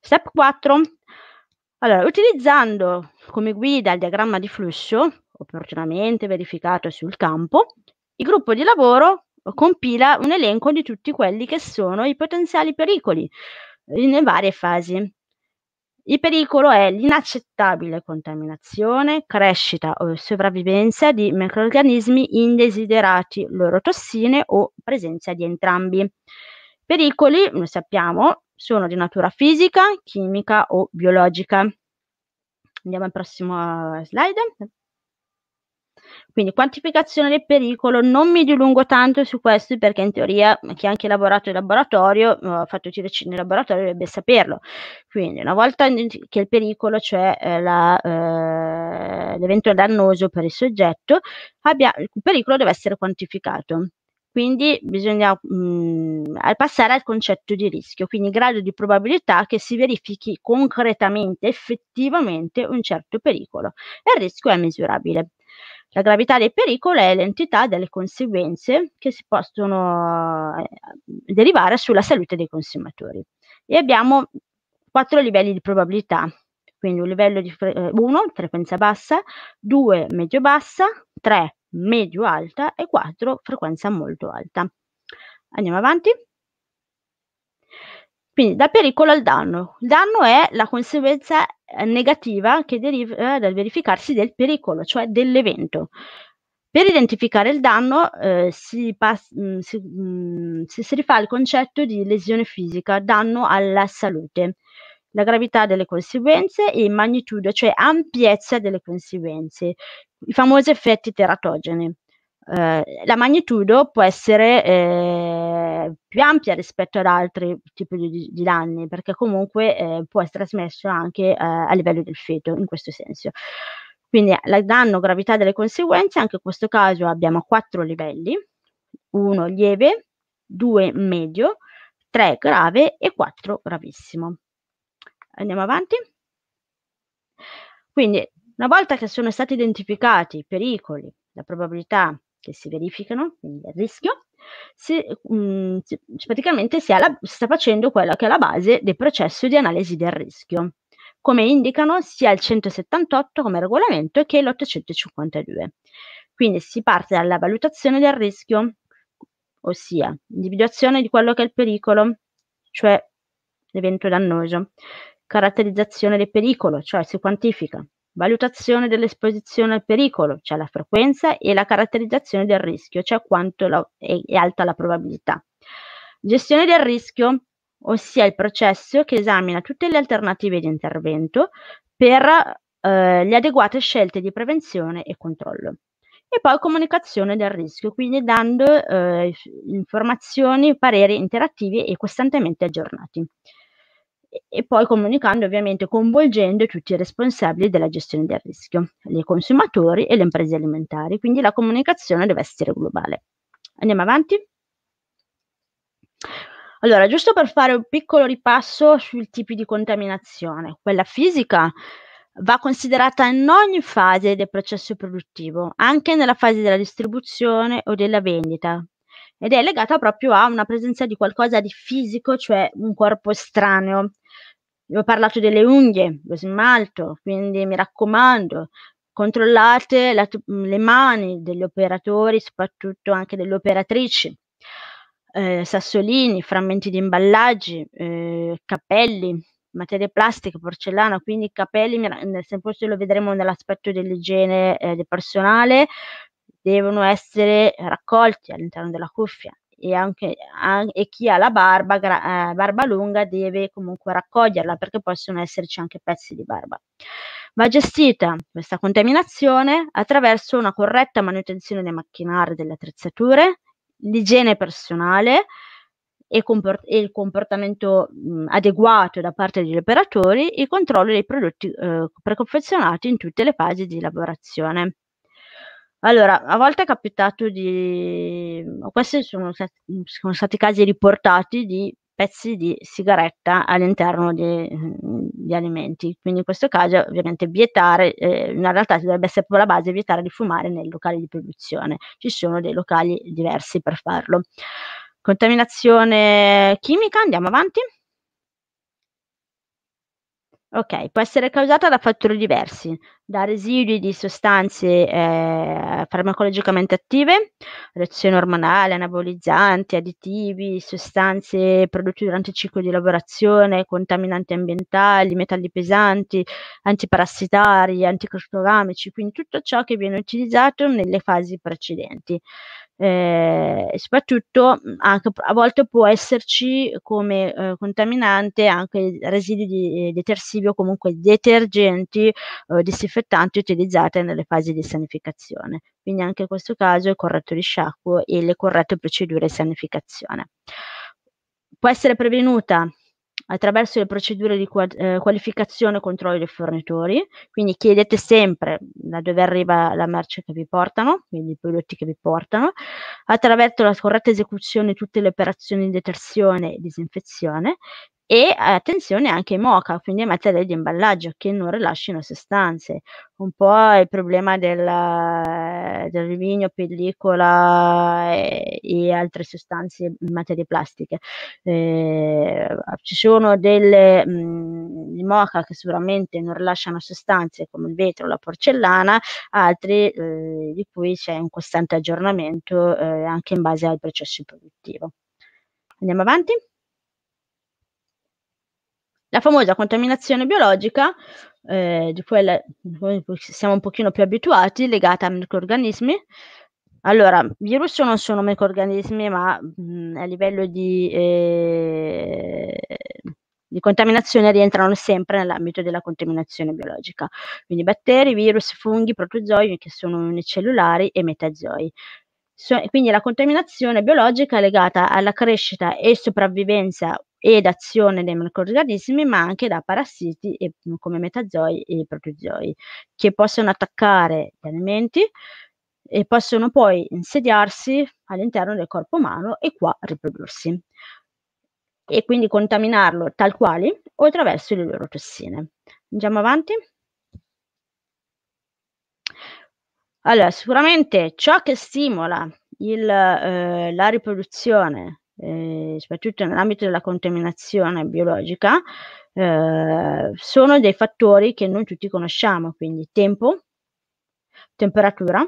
Step 4. Allora, utilizzando come guida il diagramma di flusso, opportunamente verificato sul campo, il gruppo di lavoro compila un elenco di tutti quelli che sono i potenziali pericoli eh, nelle varie fasi. Il pericolo è l'inaccettabile contaminazione, crescita o sopravvivenza di microorganismi indesiderati, loro tossine o presenza di entrambi. Pericoli, lo sappiamo, sono di natura fisica, chimica o biologica. Andiamo al prossimo slide. Quindi quantificazione del pericolo, non mi dilungo tanto su questo perché in teoria chi ha anche lavorato in laboratorio, eh, ha fatto TRC in laboratorio dovrebbe saperlo. Quindi una volta che il pericolo, cioè eh, la, eh, l'evento dannoso per il soggetto, abbia, il pericolo deve essere quantificato. Quindi bisogna mh, mhmm, passare al concetto di rischio, quindi grado di probabilità che si verifichi concretamente, effettivamente un certo pericolo. Il rischio è misurabile. La gravità del pericolo è l'entità delle conseguenze che si possono eh, derivare sulla salute dei consumatori. E abbiamo quattro livelli di probabilità, quindi un livello di 1, fre- eh, frequenza bassa, 2, medio bassa, 3, medio-alta e 4 frequenza molto alta. Andiamo avanti. Quindi da pericolo al danno. Il danno è la conseguenza eh, negativa che deriva eh, dal verificarsi del pericolo, cioè dell'evento. Per identificare il danno eh, si, pass- mm, si, mh, mm, si, si rifà il concetto di lesione fisica, danno alla salute la gravità delle conseguenze e magnitudo, cioè ampiezza delle conseguenze, i famosi effetti teratogeni. Eh, la magnitudo può essere eh, più ampia rispetto ad altri tipi di, di danni, perché comunque eh, può essere trasmesso anche eh, a livello del feto, in questo senso. Quindi la danno gravità delle conseguenze, anche in questo caso abbiamo quattro livelli, uno lieve, due medio, tre grave e quattro gravissimo. Andiamo avanti. Quindi, una volta che sono stati identificati i pericoli, la probabilità che si verificano, quindi il rischio, si, mh, mm, si, praticamente si, la, si sta facendo quella che è la base del processo di analisi del rischio, come indicano sia il 178 come regolamento che l'852. Quindi si parte dalla valutazione del rischio, ossia individuazione di quello che è il pericolo, cioè l'evento dannoso, Caratterizzazione del pericolo, cioè si quantifica. Valutazione dell'esposizione al pericolo, cioè la frequenza, e la caratterizzazione del rischio, cioè quanto la, è, è alta la probabilità. Gestione del rischio, ossia il processo che esamina tutte le alternative di intervento per eh, le adeguate scelte di prevenzione e controllo. E poi comunicazione del rischio, quindi dando eh, informazioni, pareri interattivi e costantemente aggiornati e poi comunicando ovviamente coinvolgendo tutti i responsabili della gestione del rischio, i consumatori e le imprese alimentari. Quindi la comunicazione deve essere globale. Andiamo avanti. Allora, giusto per fare un piccolo ripasso sui tipi di contaminazione, quella fisica va considerata in ogni fase del processo produttivo, anche nella fase della distribuzione o della vendita, ed è legata proprio a una presenza di qualcosa di fisico, cioè un corpo estraneo. Vi ho parlato delle unghie, lo smalto, quindi mi raccomando, controllate la, le mani degli operatori, soprattutto anche delle operatrici. Eh, sassolini, frammenti di imballaggi, eh, capelli, materie plastiche, porcellana, quindi capelli, nel senso lo vedremo nell'aspetto dell'igiene eh, del personale, devono essere raccolti all'interno della cuffia e, anche, an- e chi ha la barba, gra- eh, barba lunga deve comunque raccoglierla perché possono esserci anche pezzi di barba. Va gestita questa contaminazione attraverso una corretta manutenzione dei macchinari, delle attrezzature, l'igiene personale, e, il comportamento mm, adeguato da parte degli operatori, il controllo dei prodotti eh, preconfezionati in tutte le fasi di elaborazione. Allora, a volte è capitato di questi sono sono stati casi riportati di pezzi di sigaretta all'interno di, eh, di alimenti. Quindi in questo caso ovviamente vietare, eh, in realtà dovrebbe essere proprio la base vietare di fumare nei locali di produzione. Ci sono dei locali diversi per farlo. Contaminazione chimica, andiamo avanti. Ok, può essere causata da fattori diversi, da residui di sostanze, ehm, farmacologicamente attive, reazioni ormonali, anabolizzanti, additivi, sostanze prodotte durante il ciclo di lavorazione, contaminanti ambientali, metalli pesanti, antiparassitari, anticrostogamici, quindi tutto ciò che viene utilizzato nelle fasi precedenti eh, soprattutto anche, a volte può esserci come eh, contaminante anche residui di, eh, detersivi o comunque detergenti o eh, disinfettanti utilizzati nelle fasi di sanificazione. Quindi anche in questo caso il corretto risciacquo e le corrette procedure di sanificazione. Può essere prevenuta attraverso le procedure di qual- eh, qualificazione e controllo dei fornitori, quindi chiedete sempre da dove arriva la merce che vi portano, quindi i prodotti che vi portano, attraverso la corretta esecuzione di tutte le operazioni di detersione e disinfezione, e attenzione anche ai mocha, quindi ai materiali di imballaggio che non rilascino sostanze. Un po' il problema del, del vino, pellicola e, e, altre sostanze in materie plastiche. Eh, ci sono delle mh, mm, mocha che sicuramente non rilasciano sostanze come il vetro, la porcellana, altri eh, di cui c'è un costante aggiornamento eh, anche in base al processo produttivo. Andiamo avanti. La famosa contaminazione biologica, eh, di quella siamo un pochino più abituati, legata a microorganismi. Allora, virus non sono microorganismi, ma mh, mm, a livello di, eh, di contaminazione rientrano sempre nell'ambito della contaminazione biologica. Quindi batteri, virus, funghi, protozoi, che sono unicellulari, e metazoi. So, quindi la contaminazione biologica è legata alla crescita e sopravvivenza ed azione dei microorganismi, ma anche da parassiti e, mhmm, come metazoi e protozoi, che possono attaccare gli alimenti e possono poi insediarsi all'interno del corpo umano e qua riprodursi e quindi contaminarlo tal quali o attraverso le loro tossine. Andiamo avanti. Allora, sicuramente ciò che stimola il, eh, la riproduzione eh, soprattutto nell'ambito della contaminazione biologica, eh, sono dei fattori che noi tutti conosciamo, quindi tempo, temperatura,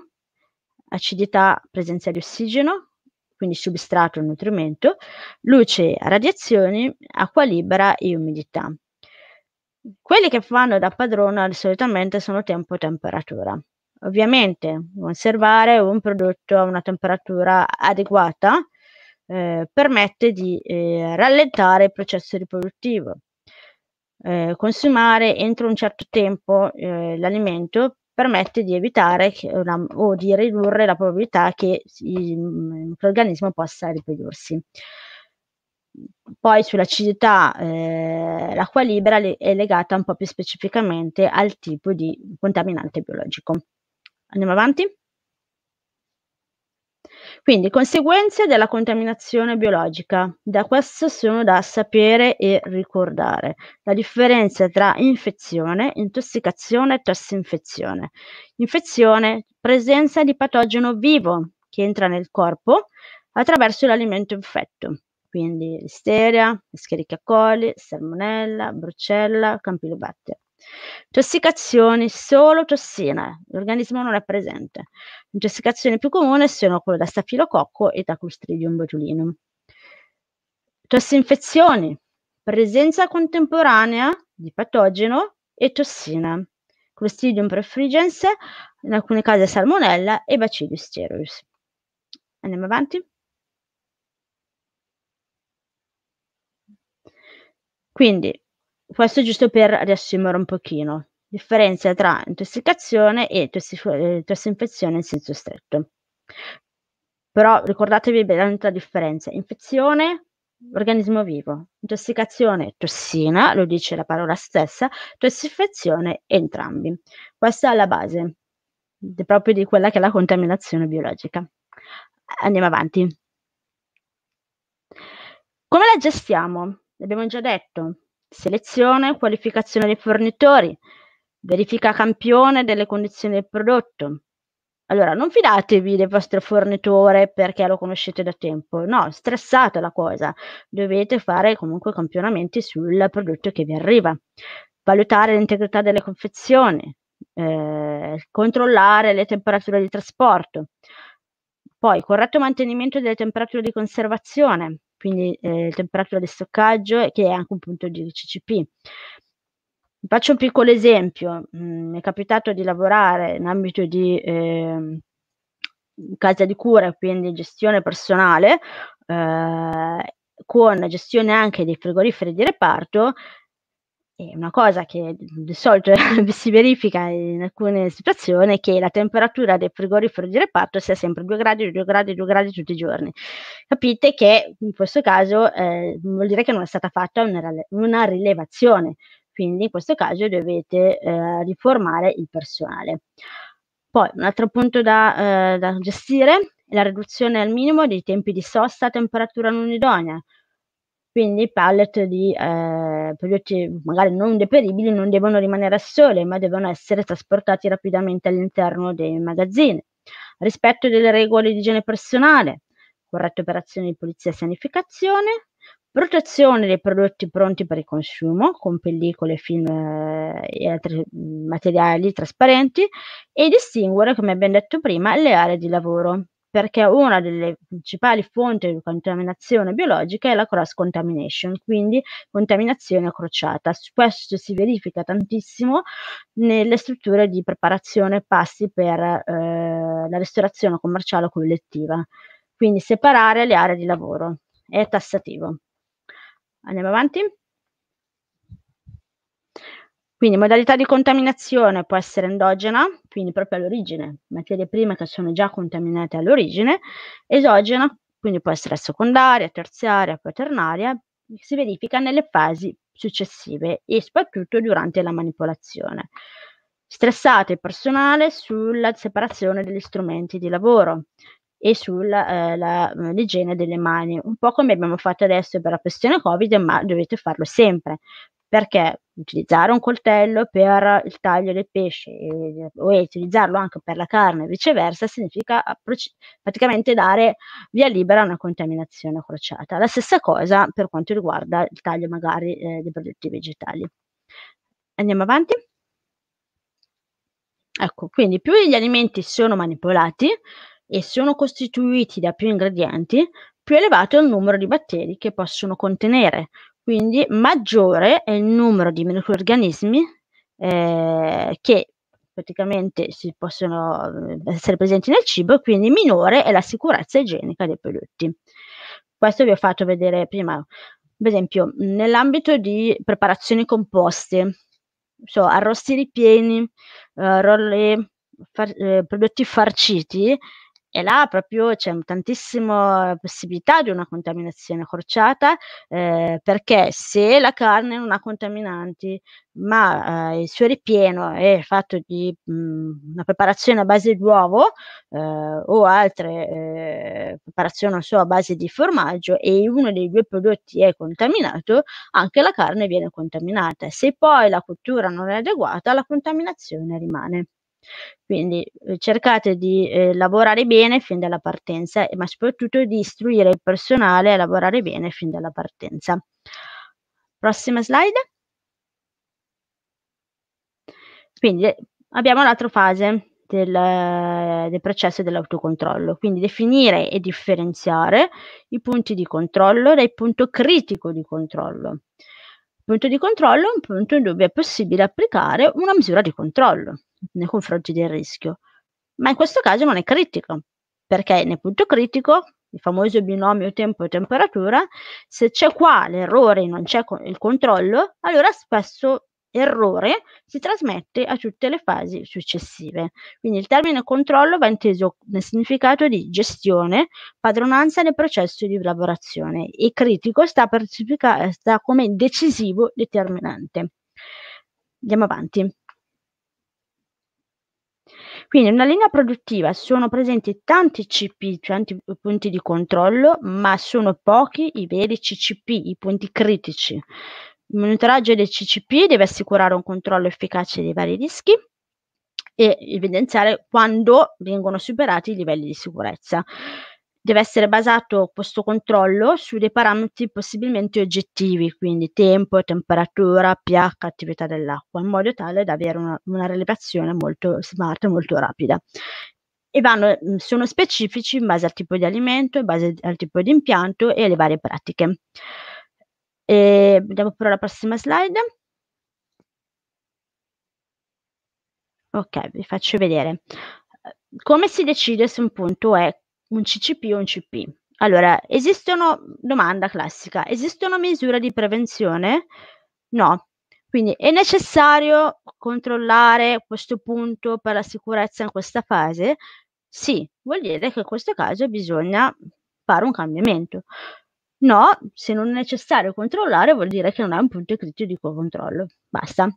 acidità, presenza di ossigeno, quindi substrato e nutrimento, luce, radiazioni, acqua libera e umidità. Quelli che fanno da padrona solitamente sono tempo e temperatura. Ovviamente conservare un prodotto a una temperatura adeguata eh, permette di eh, rallentare il processo riproduttivo. Eh, consumare entro un certo tempo eh, l'alimento permette di evitare che, una, o di ridurre la probabilità che mm, l'organismo possa riprodursi. Poi sull'acidità, eh, l'acqua libera è legata un po' più specificamente al tipo di contaminante biologico. Andiamo avanti. Quindi conseguenze della contaminazione biologica. Da questo sono da sapere e ricordare. La differenza tra infezione, intossicazione e tossinfezione. Infezione, presenza di patogeno vivo che entra nel corpo attraverso l'alimento infetto. Quindi listeria, escherichia coli, salmonella, brucella, campylobacter. Tossicazioni, solo tossina, eh, l'organismo non è presente. intossicazioni più comuni sono quelle da stafilococco e da Clostridium botulinum. Tossinfezioni, presenza contemporanea di patogeno e tossina. Clostridium perfrigens, in alcuni casi salmonella e bacillus cereus. Andiamo avanti. Quindi questo è giusto per riassumere un pochino. Differenza tra intossicazione e tossinfezione eh, in senso stretto. Però ricordatevi bene la differenza. Infezione, organismo vivo. Intossicazione, tossina, lo dice la parola stessa. Tossinfezione, entrambi. Questa è la base di, proprio di quella che è la contaminazione biologica. Andiamo avanti. Come la gestiamo? L'abbiamo già detto, selezione, e qualificazione dei fornitori, verifica campione delle condizioni del prodotto. Allora, non fidatevi del vostro fornitore perché lo conoscete da tempo, no, stressate la cosa, dovete fare comunque campionamenti sul prodotto che vi arriva, valutare l'integrità delle confezioni, eh, controllare le temperature di trasporto, poi corretto mantenimento delle temperature di conservazione, quindi eh, temperatura di stoccaggio, che è anche un punto di CCP. Faccio un piccolo esempio, mm, mi è capitato di lavorare in ambito di eh, casa di cura, quindi gestione personale, eh, con gestione anche dei frigoriferi di reparto è una cosa che di solito si verifica in alcune situazioni è che la temperatura del frigorifero di reparto sia sempre 2 gradi, 2 gradi, 2 gradi tutti i giorni. Capite che in questo caso eh, vuol dire che non è stata fatta una, una rilevazione, quindi in questo caso dovete eh, riformare il personale. Poi un altro punto da, eh, da gestire è la riduzione al minimo dei tempi di sosta a temperatura non idonea quindi pallet di eh, prodotti magari non deperibili non devono rimanere sole, ma devono essere trasportati rapidamente all'interno dei magazzini. Rispetto delle regole di igiene personale, corrette operazioni di pulizia e sanificazione, protezione dei prodotti pronti per il consumo con pellicole, film eh, e altri mm, materiali trasparenti e distinguere, come abbiamo detto prima, le aree di lavoro perché una delle principali fonti di contaminazione biologica è la cross contamination, quindi contaminazione crociata. Questo si verifica tantissimo nelle strutture di preparazione passi per eh, la ristorazione commerciale o collettiva. Quindi separare le aree di lavoro è tassativo. Andiamo avanti. Quindi modalità di contaminazione può essere endogena, quindi proprio all'origine, materie prime che sono già contaminate all'origine, esogena, quindi può essere secondaria, terziaria, quaternaria, si verifica nelle fasi successive e soprattutto durante la manipolazione. Stressate il personale sulla separazione degli strumenti di lavoro e sull'igiene eh, eh delle mani, un po' come abbiamo fatto adesso per la questione Covid, ma dovete farlo sempre, perché utilizzare un coltello per il taglio del pesce e, eh, utilizzarlo anche per la carne e viceversa significa praticamente dare via libera a una contaminazione crociata. La stessa cosa per quanto riguarda il taglio magari eh, dei prodotti vegetali. Andiamo avanti. Ecco, quindi più gli alimenti sono manipolati e sono costituiti da più ingredienti, più elevato è il numero di batteri che possono contenere quindi maggiore è il numero di microorganismi eh, che praticamente si possono eh, essere presenti nel cibo quindi minore è la sicurezza igienica dei prodotti. Questo vi ho fatto vedere prima, per esempio nell'ambito di preparazioni composte, so, arrosti ripieni, eh, rolle, far, eh, prodotti farciti, e là proprio c'è tantissima eh, possibilità di una contaminazione crociata eh, perché se la carne non ha contaminanti ma eh, il suo ripieno è fatto di mh, mm, una preparazione a base di uovo eh, o altre eh, preparazioni so, a base di formaggio e uno dei due prodotti è contaminato, anche la carne viene contaminata. Se poi la cottura non è adeguata, la contaminazione rimane. Quindi eh, cercate di eh, lavorare bene fin dalla partenza, eh, ma soprattutto di istruire il personale a lavorare bene fin dalla partenza. Prossima slide. Quindi eh, abbiamo l'altra fase del, del processo dell'autocontrollo, quindi definire e differenziare i punti di controllo dal punto critico di controllo Il punto di controllo è un punto dove è possibile applicare una misura di controllo nei confronti del rischio. Ma in questo caso non è critico, perché nel punto critico, il famoso binomio tempo e temperatura, se c'è qua l'errore e non c'è il controllo, allora spesso errore si trasmette a tutte le fasi successive. Quindi il termine controllo va inteso nel significato di gestione, padronanza nel processo di lavorazione e critico sta, per, sta come decisivo determinante. Andiamo avanti. Quindi in una linea produttiva sono presenti tanti CP, tanti cioè punti di controllo, ma sono pochi i veri CCP, i punti critici. Il monitoraggio dei CCP deve assicurare un controllo efficace dei vari rischi e evidenziare quando vengono superati i livelli di sicurezza deve essere basato questo controllo su dei parametri possibilmente oggettivi, quindi tempo, temperatura, pH, attività dell'acqua, in modo tale da avere una, una rilevazione molto smart e molto rapida. E vanno, mm, sono specifici in base al tipo di alimento, in base al tipo di impianto e alle varie pratiche. E vediamo però la prossima slide. Ok, vi faccio vedere. Come si decide se un punto è un CCP o un CP. Allora, esistono, domanda classica, esistono misure di prevenzione? No. Quindi è necessario controllare questo punto per la sicurezza in questa fase? Sì, vuol dire che in questo caso bisogna fare un cambiamento. No, se non è necessario controllare vuol dire che non è un punto critico di controllo. Basta.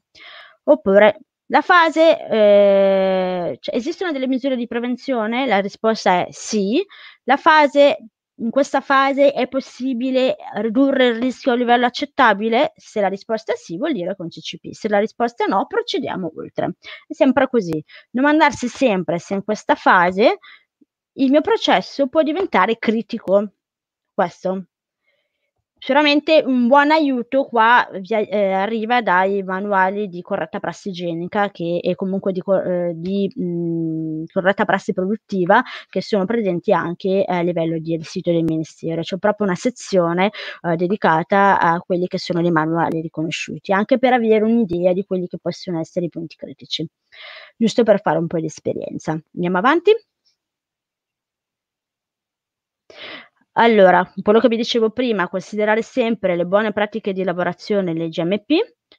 Oppure la fase, eh, cioè, esistono delle misure di prevenzione? La risposta è sì. La fase, in questa fase è possibile ridurre il rischio a un livello accettabile? Se la risposta è sì, vuol dire con CCP. Se la risposta è no, procediamo oltre. È sempre così. Domandarsi sempre se in questa fase il mio processo può diventare critico. Questo Sicuramente un buon aiuto qua vi, eh, arriva dai manuali di corretta prassi igienica che, e comunque di, eh, di mh, mhmm, corretta prassi produttiva che sono presenti anche a livello di, del sito del Ministero. C'è proprio una sezione eh, dedicata a quelli che sono i manuali riconosciuti, anche per avere un'idea di quelli che possono essere i punti critici, giusto per fare un po' di esperienza. Andiamo avanti. Allora, quello che vi dicevo prima, considerare sempre le buone pratiche di lavorazione, le GMP,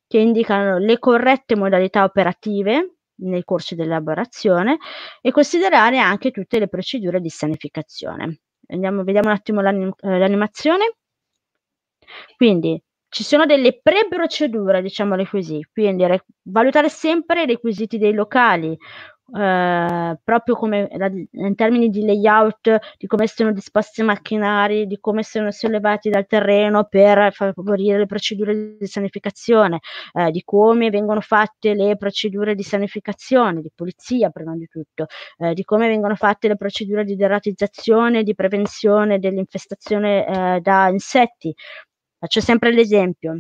che indicano le corrette modalità operative nei corso dell'elaborazione e considerare anche tutte le procedure di sanificazione. Andiamo, vediamo un attimo l'anim- eh, l'animazione. Quindi ci sono delle pre-procedure, diciamole così, quindi re- valutare sempre i requisiti dei locali, eh, proprio come in termini di layout, di come siano disposti i macchinari, di come siano sollevati dal terreno per favorire le procedure di sanificazione, eh, di come vengono fatte le procedure di sanificazione, di pulizia prima di tutto, eh, di come vengono fatte le procedure di deratizzazione, di prevenzione dell'infestazione eh, da insetti. Faccio sempre l'esempio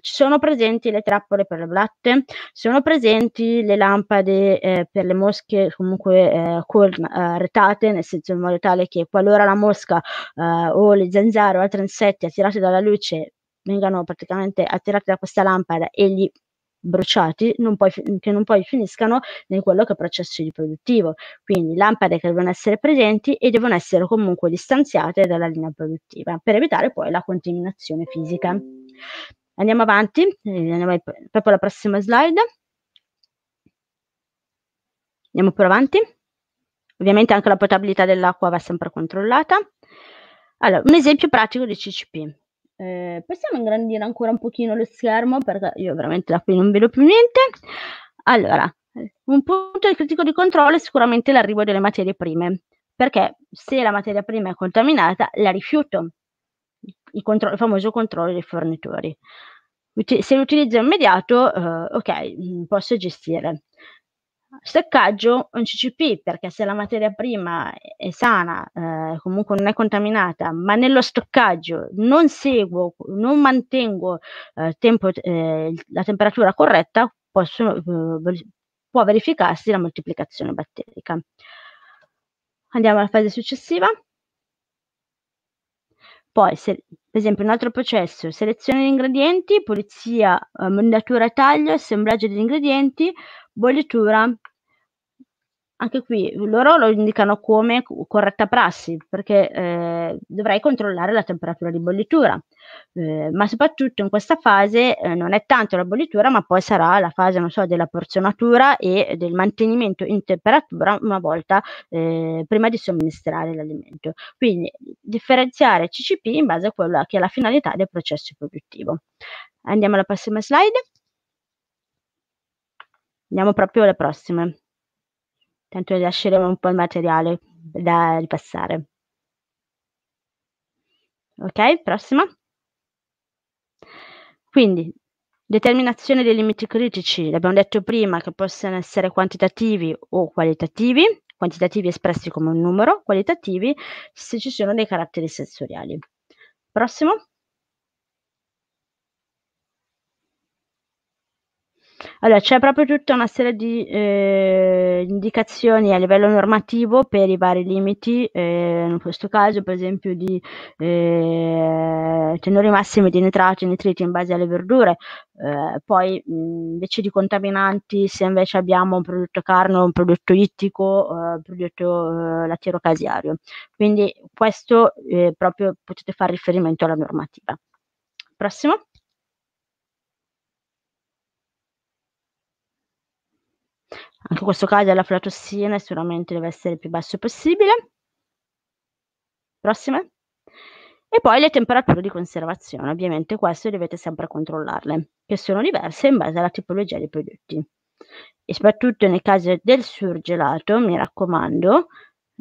ci sono presenti le trappole per le blatte, sono presenti le lampade eh, per le mosche comunque eh, corn, eh, retate, nel senso in modo tale che qualora la mosca eh, o le zanzare o altri insetti attirati dalla luce vengano praticamente attirati da questa lampada e gli bruciati non poi, che non poi finiscano in quello che è il processo riproduttivo. Quindi lampade che devono essere presenti e devono essere comunque distanziate dalla linea produttiva per evitare poi la contaminazione fisica. Andiamo avanti, eh, andiamo proprio alla prossima slide. Andiamo pure avanti. Ovviamente anche la potabilità dell'acqua va sempre controllata. Allora, un esempio pratico di CCP. Eh, possiamo ingrandire ancora un pochino lo schermo perché io veramente da qui non vedo più niente. Allora, un punto critico di controllo è sicuramente l'arrivo delle materie prime, perché se la materia prima è contaminata la rifiuto, il, contro- il famoso controllo dei fornitori. Uti- se l'utilizzo è immediato, eh, ok, mm, posso gestire. Stoccaggio un CCP perché se la materia prima è sana, eh, comunque non è contaminata, ma nello stoccaggio non seguo, non mantengo eh, tempo, eh, la temperatura corretta, posso, eh, può verificarsi la moltiplicazione batterica. Andiamo alla fase successiva. Poi, se, per esempio, un altro processo, selezione di ingredienti, pulizia, eh, mondatura a taglio, assemblaggio degli ingredienti, bollitura. Anche qui loro lo indicano come corretta prassi, perché eh, dovrai controllare la temperatura di bollitura, eh, ma soprattutto in questa fase eh, non è tanto la bollitura, ma poi sarà la fase so, della porzionatura e del mantenimento in temperatura una volta eh, prima di somministrare l'alimento. Quindi differenziare CCP in base a quella che è la finalità del processo produttivo. Andiamo alla prossima slide. Andiamo proprio alle prossime tanto lasceremo un po' il materiale da ripassare. Ok, prossima. Quindi, determinazione dei limiti critici, l'abbiamo detto prima che possono essere quantitativi o qualitativi, quantitativi espressi come un numero, qualitativi se ci sono dei caratteri sensoriali. Prossimo. Allora, c'è proprio tutta una serie di eh, indicazioni a livello normativo per i vari limiti, eh, in questo caso per esempio di eh, tenori massimi di nitrati e nitriti in base alle verdure, eh, poi mh, invece di contaminanti se invece abbiamo un prodotto carno, un prodotto ittico, eh, un prodotto eh, lattiero-casiario. Quindi questo proprio potete fare riferimento alla normativa. Prossimo. Anche in questo caso la flotossina sicuramente deve essere il più basso possibile. Prossime. E poi le temperature di conservazione, ovviamente queste dovete sempre controllarle, che sono diverse in base alla tipologia dei prodotti. E soprattutto nel caso del surgelato, mi raccomando,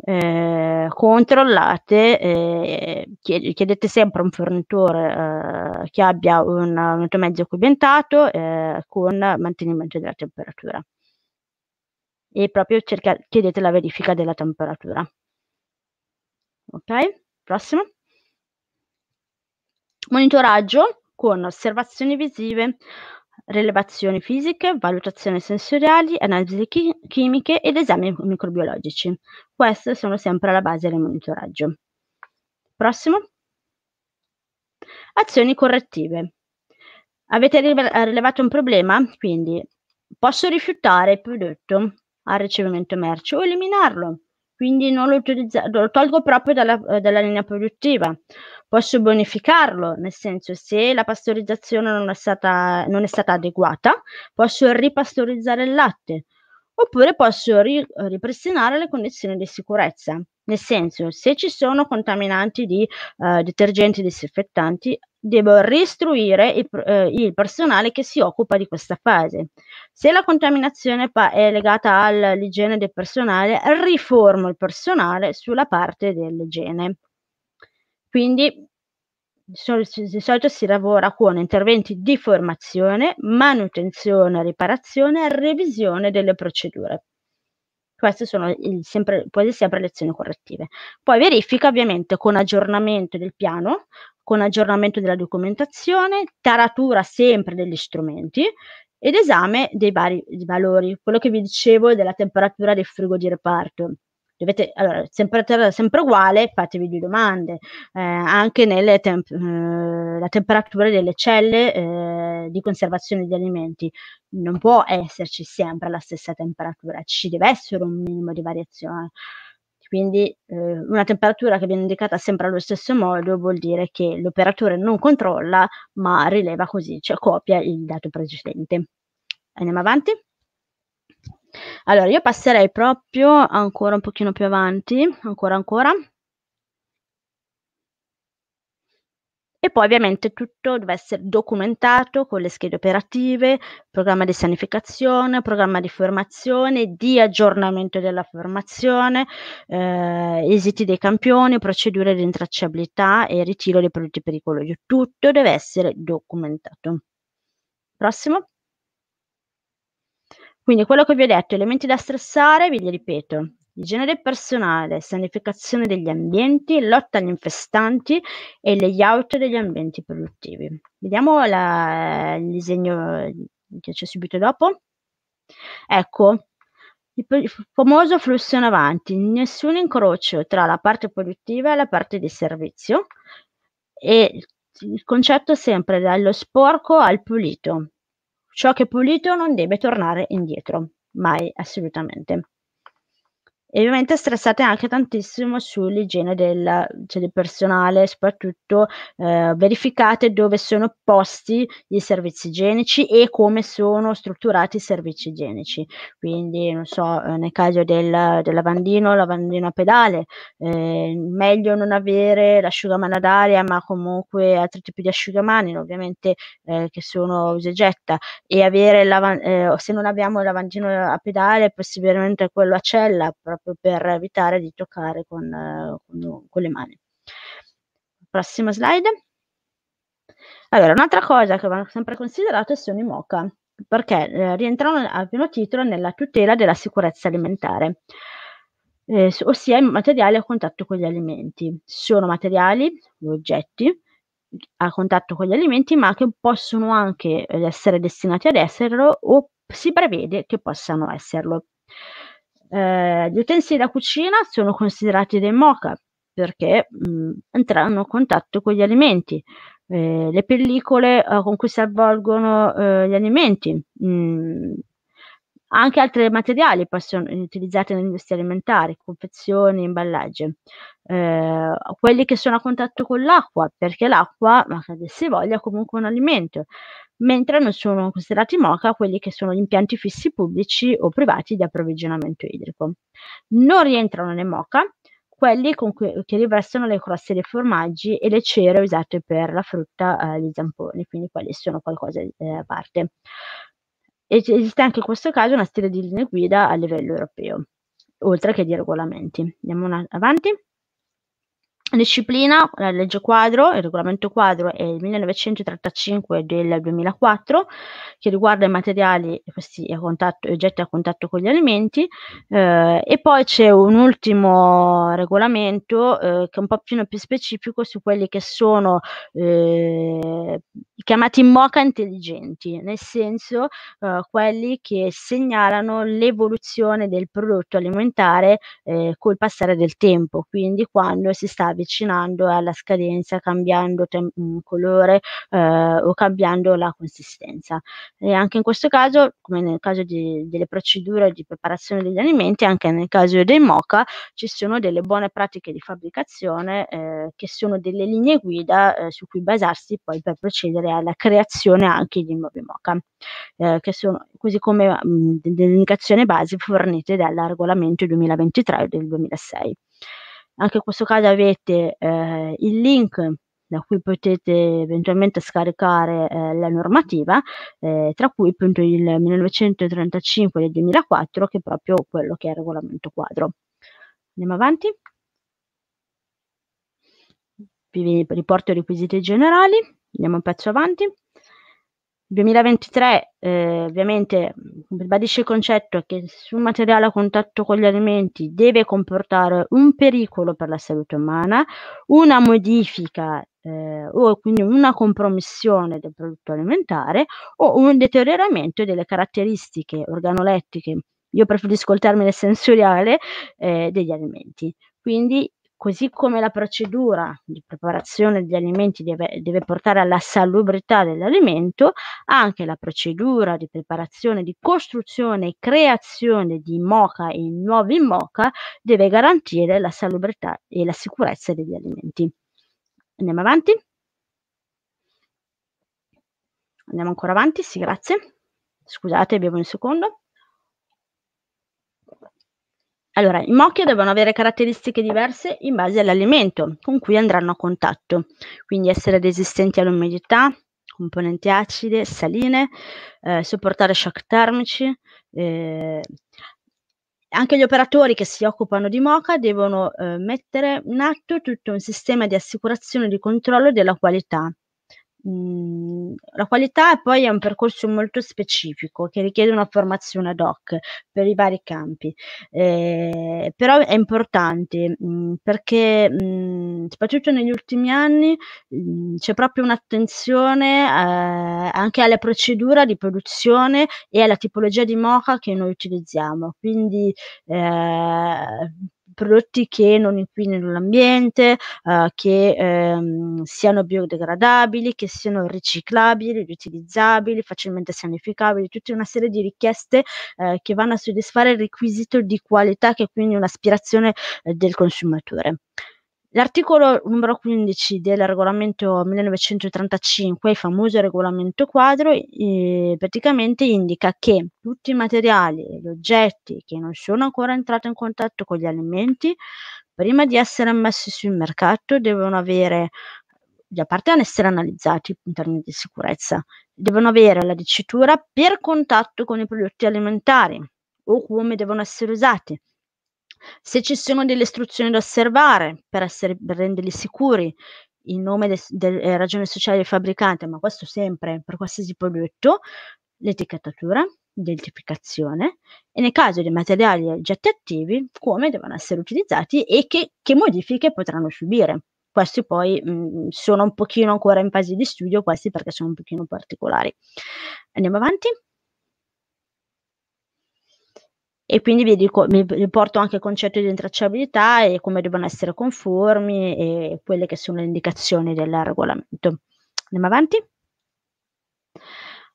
eh, controllate, eh, chiedete sempre a un fornitore eh, che abbia un, un mezzo cubientato eh, con mantenimento della temperatura e proprio cerca, chiedete la verifica della temperatura. Ok, prossimo. Monitoraggio con osservazioni visive, rilevazioni fisiche, valutazioni sensoriali, analisi chi- chimiche ed esami microbiologici. Queste sono sempre la base del monitoraggio. Prossimo. Azioni correttive. Avete rilevato un problema? Quindi posso rifiutare il prodotto? al ricevimento merci o eliminarlo. Quindi non lo, utilizza- lo tolgo proprio dalla, eh, dalla linea produttiva. Posso bonificarlo, nel senso se la pastorizzazione non è stata, non è stata adeguata, posso ripastorizzare il latte oppure posso ri- eh, ripristinare le condizioni di sicurezza. Nel senso, se ci sono contaminanti di eh, detergenti disinfettanti, devo ristruire il, eh, il, personale che si occupa di questa fase. Se la contaminazione pa- è legata all'igiene del personale, riformo il personale sulla parte dell'igiene. Quindi di solito si lavora con interventi di formazione, manutenzione, riparazione e revisione delle procedure. Queste sono il, sempre, quasi sempre le azioni correttive. Poi verifica ovviamente con aggiornamento del piano, con aggiornamento della documentazione, taratura sempre degli strumenti ed esame dei vari valori, quello che vi dicevo della temperatura del frigo di reparto dovete, allora, sempre, sempre uguale, fatevi due domande, eh, anche nella temp- eh, temperatura delle celle eh, di conservazione di alimenti. Non può esserci sempre la stessa temperatura, ci deve essere un minimo di variazione. Quindi eh, una temperatura che viene indicata sempre allo stesso modo vuol dire che l'operatore non controlla, ma rileva così, cioè copia il dato precedente. Andiamo avanti. Allora, io passerei proprio ancora un pochino più avanti, ancora, ancora. E poi ovviamente tutto deve essere documentato con le schede operative, programma di sanificazione, programma di formazione, di aggiornamento della formazione, eh, esiti dei campioni, procedure di intracciabilità e ritiro dei prodotti pericolosi. Tutto deve essere documentato. Prossimo. Quindi quello che vi ho detto, elementi da stressare, vi li ripeto. Igiene personale, sanificazione degli ambienti, lotta agli infestanti e layout degli ambienti produttivi. Vediamo la, il disegno che c'è subito dopo. Ecco, il famoso flusso in avanti, nessun incrocio tra la parte produttiva e la parte di servizio e il concetto sempre dallo sporco al pulito, Ciò che è pulito non deve tornare indietro, mai, assolutamente. E ovviamente stressate anche tantissimo sull'igiene del, cioè, del personale, soprattutto eh, verificate dove sono posti i servizi igienici e come sono strutturati i servizi igienici. Quindi, non so, eh, nel caso del, del lavandino, lavandino a pedale, eh, meglio non avere l'asciugamano d'aria, ma comunque altri tipi di asciugamani, ovviamente eh, che sono usegetta, e avere, il lavan- eh, se non abbiamo il lavandino a pedale, possibilmente quello a cella, proprio proprio per evitare di giocare con, con, con le mani. Prossima slide. Allora, un'altra cosa che va sempre considerata sono i MOCA, perché eh, rientrano a pieno titolo nella tutela della sicurezza alimentare, eh, ossia i materiali a contatto con gli alimenti. Sono materiali, oggetti a contatto con gli alimenti, ma che possono anche eh, essere destinati ad esserlo o si prevede che possano esserlo. Eh, gli utensili da cucina sono considerati dei mocha perché mh, mm, entrano a contatto con gli alimenti, eh, le pellicole eh, con cui si avvolgono eh, gli alimenti, mh, mm, anche altri materiali possono, essere utilizzati nell'industria alimentare, confezioni, imballaggi, eh, quelli che sono a contatto con l'acqua, perché l'acqua, se che voglia, è comunque un alimento mentre non sono considerati MOCA quelli che sono gli impianti fissi pubblici o privati di approvvigionamento idrico. Non rientrano nei MOCA quelli cui, che riversano le croste dei formaggi e le cere usate per la frutta e eh, gli zamponi, quindi quelli sono qualcosa eh, a parte. E esiste anche in questo caso una serie di linee guida a livello europeo, oltre che di regolamenti. Andiamo avanti disciplina la legge quadro, il regolamento quadro è il 1935 del 2004 che riguarda i materiali questi a contatto, oggetti a contatto con gli alimenti eh, e poi c'è un ultimo regolamento eh, che è un po' più, più, specifico su quelli che sono eh, chiamati MOCA intelligenti, nel senso eh, quelli che segnalano l'evoluzione del prodotto alimentare eh, col passare del tempo, quindi quando si sta avvicinando alla scadenza, cambiando tem- mm, colore eh, o cambiando la consistenza. E anche in questo caso, come nel caso di, delle procedure di preparazione degli alimenti, anche nel caso dei mocha ci sono delle buone pratiche di fabbricazione eh, che sono delle linee guida eh, su cui basarsi poi per procedere alla creazione anche di nuovi mocha, eh, che sono così come mh, mm, delle indicazioni base fornite dal regolamento 2023 del 2006. Anche in questo caso avete eh, il link da cui potete eventualmente scaricare eh, la normativa, eh, tra cui appunto il 1935 del 2004, che è proprio quello che è il regolamento quadro. Andiamo avanti. Vi riporto i requisiti generali, andiamo un pezzo avanti. 2023 eh, ovviamente ribadisce il concetto che nessun materiale a contatto con gli alimenti deve comportare un pericolo per la salute umana, una modifica eh, o quindi una compromissione del prodotto alimentare o un deterioramento delle caratteristiche organolettiche, io preferisco il termine sensoriale, eh, degli alimenti. Quindi così come la procedura di preparazione degli alimenti deve, deve, portare alla salubrità dell'alimento, anche la procedura di preparazione, di costruzione e creazione di moca e nuovi moca deve garantire la salubrità e la sicurezza degli alimenti. Andiamo avanti? Andiamo ancora avanti, sì, grazie. Scusate, abbiamo un secondo. Allora, i mocchio devono avere caratteristiche diverse in base all'alimento con cui andranno a contatto, quindi essere resistenti all'umidità, componenti acide, saline, eh, sopportare shock termici. Eh, anche gli operatori che si occupano di moca devono eh, mettere in atto tutto un sistema di assicurazione e di controllo della qualità mh, mhmm, la qualità poi è un percorso molto specifico che richiede una formazione ad hoc per i vari campi, eh, però è importante mh, mhmm, perché mh, mhmm, soprattutto negli ultimi anni c'è proprio un'attenzione eh, anche alla procedura di produzione e alla tipologia di mocha che noi utilizziamo, quindi eh, prodotti che non inquinino l'ambiente, eh, che ehm, siano biodegradabili, che siano riciclabili, riutilizzabili, facilmente sanificabili, tutta una serie di richieste eh, che vanno a soddisfare il requisito di qualità che è quindi un'aspirazione eh, del consumatore. L'articolo numero 15 del regolamento 1935, il famoso regolamento quadro, eh, praticamente indica che tutti i materiali e gli oggetti che non sono ancora entrati in contatto con gli alimenti, prima di essere messi sul mercato, devono avere, da parte essere analizzati in termini di sicurezza, devono avere la dicitura per contatto con i prodotti alimentari o come devono essere usati se ci sono delle istruzioni da osservare per, essere, per renderli sicuri in nome delle de, de, eh, ragioni sociali del fabbricante, ma questo sempre per qualsiasi prodotto, l'etichettatura, l'identificazione e nel caso dei materiali e oggetti attivi come devono essere utilizzati e che, che modifiche potranno subire. Questi poi mh, mm, sono un pochino ancora in fase di studio, questi perché sono un pochino particolari. Andiamo avanti e quindi vi dico, mi riporto anche il concetto di tracciabilità e come devono essere conformi e quelle che sono le indicazioni del regolamento. Andiamo avanti.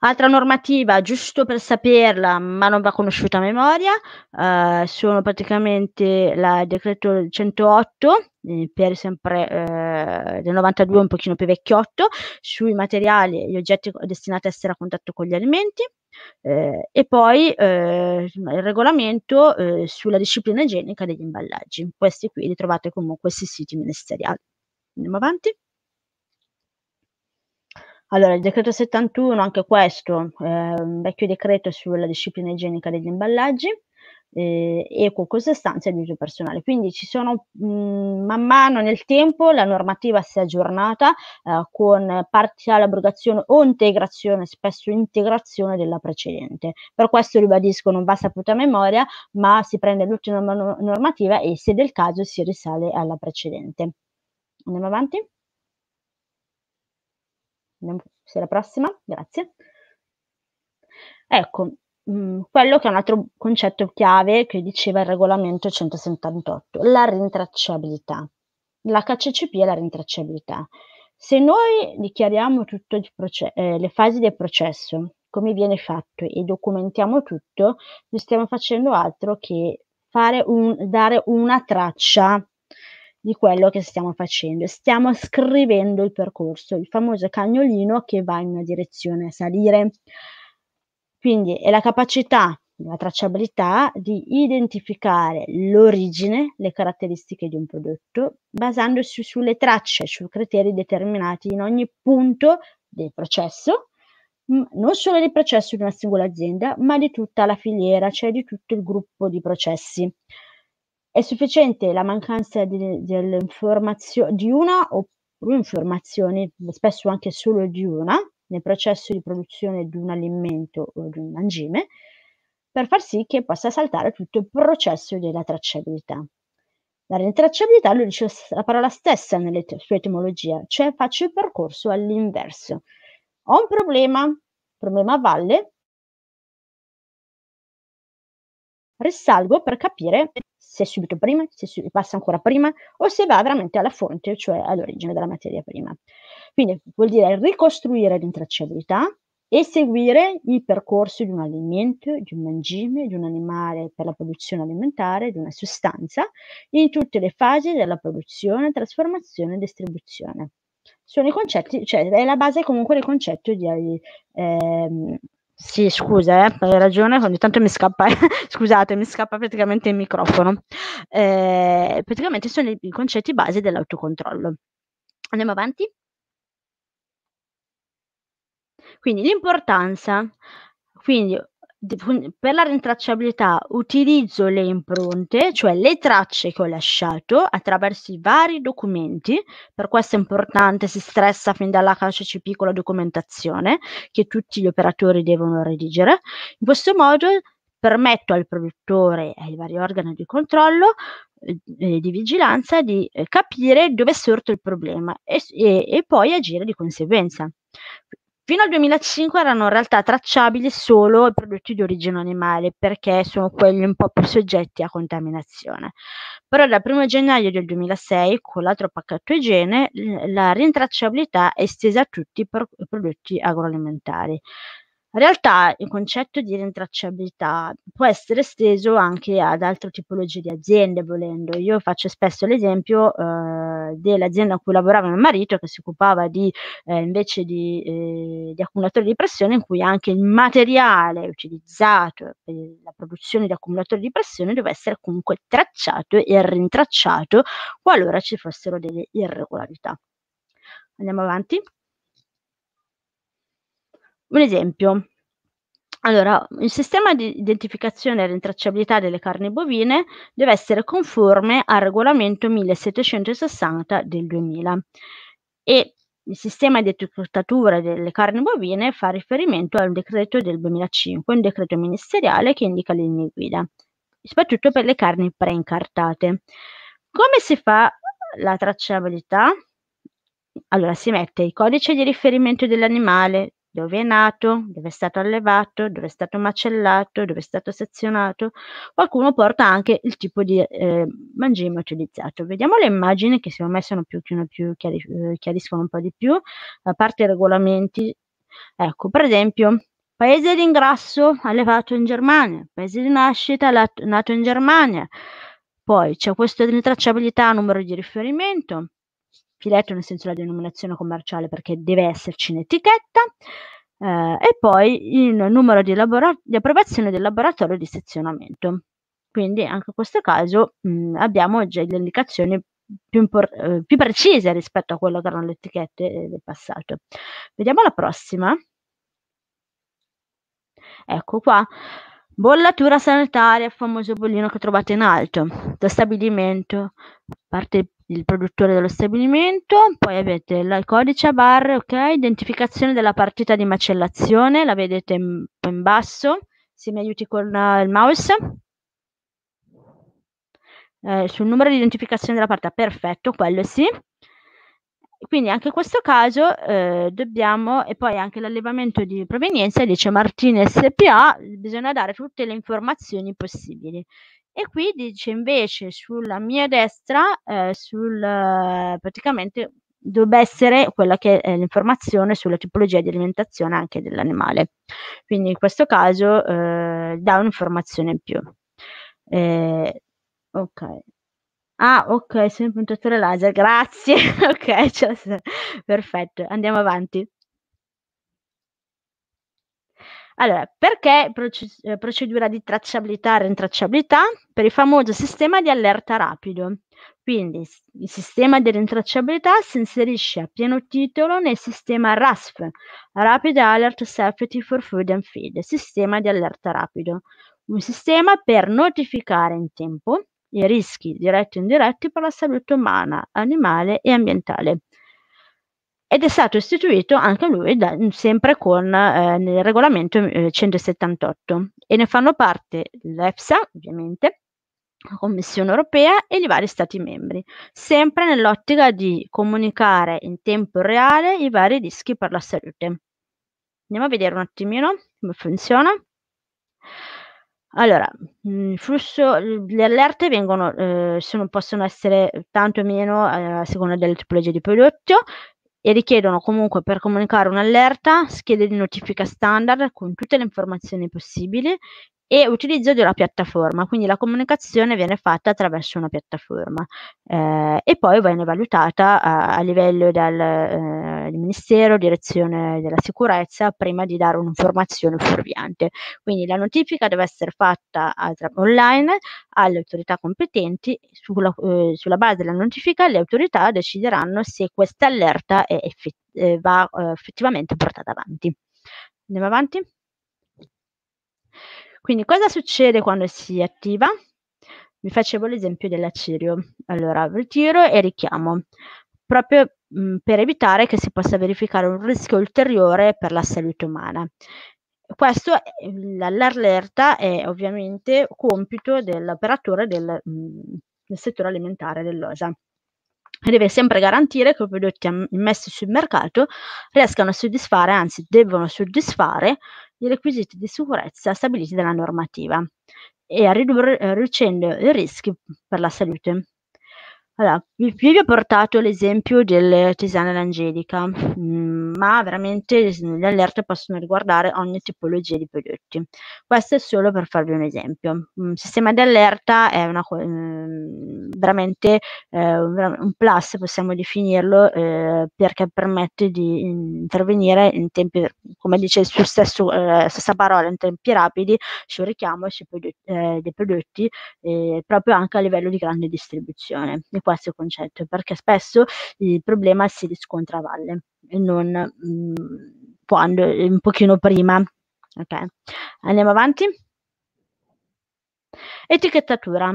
Altra normativa, giusto per saperla, ma non va conosciuta a memoria, eh, sono praticamente il decreto 108, eh, per sempre eh, del 92 un pochino più vecchiotto, sui materiali e gli oggetti destinati a essere a contatto con gli alimenti. Eh, e poi eh, il regolamento eh, sulla disciplina igienica degli imballaggi. Questi qui li trovate comunque sui siti ministeriali. Andiamo avanti. Allora, il decreto 71, anche questo, ehm, un vecchio decreto sulla disciplina igienica degli imballaggi eh, e con queste stanze ad uso personale. Quindi ci sono mh, mhmm, man mano nel tempo la normativa si è aggiornata eh, con parziale abrogazione o integrazione, spesso integrazione della precedente. Per questo ribadisco non va saputa memoria, ma si prende l'ultima normativa e se del caso si risale alla precedente. Andiamo avanti? Andiamo, se la prossima, grazie. Ecco, Mm, quello che è un altro concetto chiave che diceva il regolamento 178, la rintracciabilità. La KCCP è la rintracciabilità. Se noi dichiariamo tutte proce- eh, le fasi del processo, come viene fatto e documentiamo tutto, non stiamo facendo altro che un, dare una traccia di quello che stiamo facendo. Stiamo scrivendo il percorso, il famoso cagnolino che va in una direzione salire, quindi è la capacità, la tracciabilità di identificare l'origine, le caratteristiche di un prodotto, basandosi sulle tracce, su criteri determinati in ogni punto del processo, non solo del processo di una singola azienda, ma di tutta la filiera, cioè di tutto il gruppo di processi. È sufficiente la mancanza di, di, di una o più informazioni, spesso anche solo di una, nel processo di produzione di un alimento o di un mangime per far sì che possa saltare tutto il processo della tracciabilità. La rintracciabilità lo dice la parola stessa nella sua etimologia, cioè faccio il percorso all'inverso. Ho un problema, problema a valle, risalgo per capire se è subito prima, se passa ancora prima o se va veramente alla fonte, cioè all'origine della materia prima. Quindi vuol dire ricostruire l'intracciabilità e seguire il percorso di un alimento, di un mangime, di un animale per la produzione alimentare, di una sostanza, in tutte le fasi della produzione, trasformazione e distribuzione. Sono i concetti, cioè è la base comunque del concetto di... Ehm, sì, scusa, eh, hai ragione, ogni tanto mi scappa, eh, scusate, mi scappa praticamente il microfono. Eh, praticamente sono i, i concetti base dell'autocontrollo. Andiamo avanti. Quindi l'importanza, quindi per la rintracciabilità utilizzo le impronte, cioè le tracce che ho lasciato attraverso i vari documenti, per questo è importante, si stressa fin dalla KCCP con la documentazione che tutti gli operatori devono redigere. In questo modo permetto al produttore e ai vari organi di controllo eh, eh di vigilanza di eh, capire dove è sorto il problema e, e, e poi agire di conseguenza. Fino al 2005 erano in realtà tracciabili solo i prodotti di origine animale perché sono quelli un po' più soggetti a contaminazione. Però dal 1 gennaio del 2006, con l'altro pacchetto igiene, la rintracciabilità è estesa a tutti i prodotti agroalimentari. In realtà il concetto di rintracciabilità può essere esteso anche ad altre tipologie di aziende, volendo. Io faccio spesso l'esempio eh, dell'azienda a cui lavorava mio marito, che si occupava di, eh, invece di, eh, di, accumulatori di pressione, in cui anche il materiale utilizzato per la produzione di accumulatori di pressione doveva essere comunque tracciato e rintracciato qualora ci fossero delle irregolarità. Andiamo avanti. Un esempio. Allora, il sistema di identificazione e rintracciabilità delle carni bovine deve essere conforme al regolamento 1760 del 2000 e il sistema di etichettatura delle carni bovine fa riferimento al decreto del 2005, un decreto ministeriale che indica le linee guida, soprattutto per le carni preincartate. Come si fa la tracciabilità? Allora si mette il codice di riferimento dell'animale, dove è nato, dove è stato allevato, dove è stato macellato, dove è stato sezionato. Qualcuno porta anche il tipo di eh, mangime utilizzato. Vediamo le immagini che secondo me sono più, più chiari, eh, chiariscono un po' di più, la parte regolamenti. Ecco, per esempio, paese d'ingrasso allevato in Germania, paese di nascita nato in Germania. Poi c'è questo di tracciabilità numero di riferimento, filetto nel senso la denominazione commerciale perché deve esserci in etichetta eh, e poi il numero di, labora- di approvazione del laboratorio di sezionamento. Quindi anche in questo caso mh, mm, abbiamo già le indicazioni più, impor- eh, più precise rispetto a quello che erano le etichette eh, del passato. Vediamo la prossima. Ecco qua. Bollatura sanitaria, famoso bollino che trovate in alto. Lo stabilimento, parte il produttore dello stabilimento, poi avete il codice a barre, ok? Identificazione della partita di macellazione, la vedete in, in basso, se mi aiuti con uh, il mouse. Eh, sul numero di identificazione della partita, perfetto, quello sì. Quindi anche in questo caso eh, dobbiamo, e poi anche l'allevamento di provenienza, dice Martini SPA, bisogna dare tutte le informazioni possibili. E qui dice invece sulla mia destra, eh, sul, eh, praticamente dovrebbe essere quella che è l'informazione sulla tipologia di alimentazione anche dell'animale. Quindi in questo caso eh, dà un'informazione in più. Eh, ok, Ah, ok, sei un puntatore laser, grazie. ok, cioè, perfetto, andiamo avanti. Allora, perché proce- eh, procedura di tracciabilità e rintracciabilità? Per il famoso sistema di allerta rapido. Quindi il sistema di rintracciabilità si inserisce a pieno titolo nel sistema RASF, Rapid Alert Safety for Food and Feed, sistema di allerta rapido. Un sistema per notificare in tempo i rischi diretti e indiretti per la salute umana, animale e ambientale. Ed è stato istituito anche lui da, sempre con eh, nel regolamento 178 eh, e ne fanno parte l'EFSA, ovviamente, la Commissione europea e i vari Stati membri, sempre nell'ottica di comunicare in tempo reale i vari rischi per la salute. Andiamo a vedere un attimino come funziona. Allora, mhmm, il flusso l le allerte vengono ehm, sono possono essere tanto o meno, ehm, a seconda delle tipologie di prodotto e richiedono comunque per comunicare un'allerta schede di notifica standard con tutte le informazioni possibili e utilizzo di una piattaforma, quindi la comunicazione viene fatta attraverso una piattaforma eh, e poi viene valutata a, eh, a livello eh, del eh, Ministero, direzione della sicurezza, prima di dare un'informazione fuorviante. Quindi la notifica deve essere fatta tra, online alle autorità competenti, sulla, eh, sulla, base della notifica le autorità decideranno se questa allerta effett- eh, va effettivamente portata avanti. Andiamo avanti? Quindi cosa succede quando si attiva? Vi facevo l'esempio dell'acirio. Allora, ritiro e richiamo, proprio mh, mhmm, per evitare che si possa verificare un rischio ulteriore per la salute umana. Questo, mhmm, l'allerta è ovviamente compito dell'operatore del, mh, mhmm, del settore alimentare dell'OSA e deve sempre garantire che i prodotti ammessi sul mercato riescano a soddisfare, anzi devono soddisfare i requisiti di sicurezza stabiliti dalla normativa e a ridurre, eh, riducendo i rischi per la salute. Allora, vi qui vi ho portato l'esempio delle l'angelica, mh, mm, ma veramente le allerte possono riguardare ogni tipologia di prodotti. Questo è solo per farvi un esempio. Un mm, sistema di allerta è una, mm, veramente eh, un plus, possiamo definirlo, eh, perché permette di intervenire in tempi, come dice il suo stesso, eh, stessa parola, in tempi rapidi, sul richiamo sui prodotti, eh, dei prodotti, eh, proprio anche a livello di grande distribuzione questo concetto, perché spesso il problema si riscontra a valle e non mh, mm, quando, eh, un pochino prima. Ok, andiamo avanti. Etichettatura.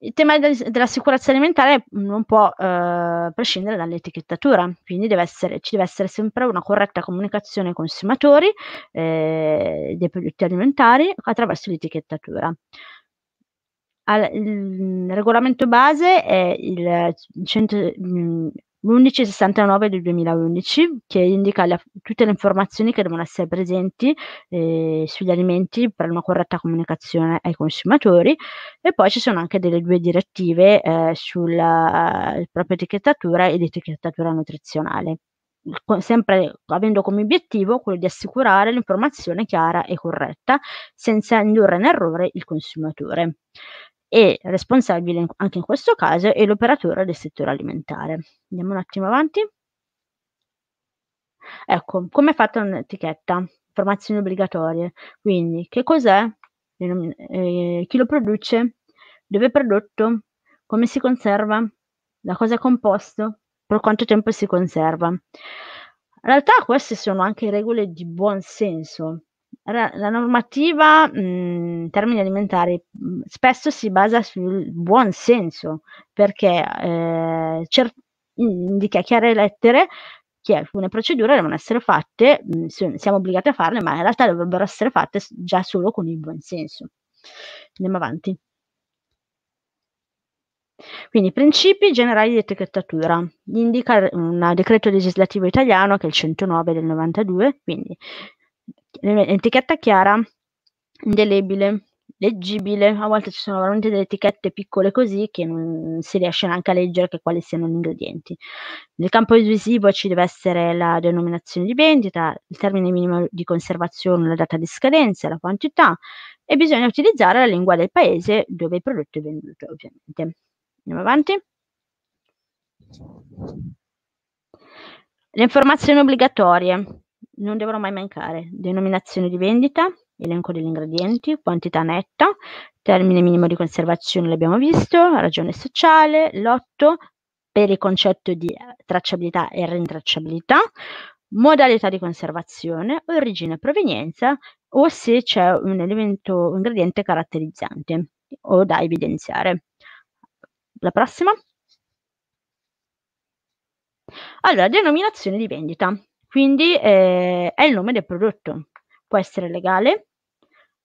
Il tema della sicurezza alimentare non può eh, prescindere dall'etichettatura, quindi deve essere, ci deve essere sempre una corretta comunicazione ai consumatori eh, dei prodotti alimentari attraverso l'etichettatura al, il regolamento base è il 1169 mm, del 2011 che indica la, tutte le informazioni che devono essere presenti eh, sugli alimenti per una corretta comunicazione ai consumatori e poi ci sono anche delle due direttive eh, sulla eh, propria etichettatura ed etichettatura nutrizionale sempre avendo come obiettivo quello di assicurare l'informazione chiara e corretta senza indurre in errore il consumatore e responsabile anche in questo caso è l'operatore del settore alimentare. Andiamo un attimo avanti. Ecco, come è fatta un'etichetta? Informazioni obbligatorie. Quindi, che cos'è? Eh, chi lo produce? Dove è prodotto? Come si conserva? Da cosa è composto? Per quanto tempo si conserva? In realtà queste sono anche regole di buon senso, la normativa, mhmm, in termini alimentari, mhmm, spesso si basa sul buon senso, perché, ehm, cer indica mhmm, a chiare lettere che alcune procedure devono essere fatte, mhmm, siamo obbligati a farle, ma in realtà dovrebbero essere fatte già solo con il buon senso. Andiamo avanti. Quindi principi generali di etichettatura. Indica uhm, un decreto legislativo italiano che è il 109 del 92, quindi etichetta chiara, indelebile, leggibile. A volte ci sono veramente delle etichette piccole così che non si riesce neanche a leggere che quali siano gli ingredienti. Nel campo visivo ci deve essere la denominazione di vendita, il termine minimo di conservazione, la data di scadenza, la quantità e bisogna utilizzare la lingua del paese dove il prodotto è venduto, ovviamente. Andiamo avanti. Le informazioni obbligatorie non devono mai mancare denominazione di vendita, elenco degli ingredienti, quantità netta, termine minimo di conservazione l'abbiamo visto, ragione sociale, lotto per il concetto di eh, tracciabilità e rintracciabilità, modalità di conservazione, origine e provenienza o se c'è un elemento un ingrediente caratterizzante o da evidenziare. La prossima. Allora, denominazione di vendita. Quindi eh, è il nome del prodotto. Può essere legale,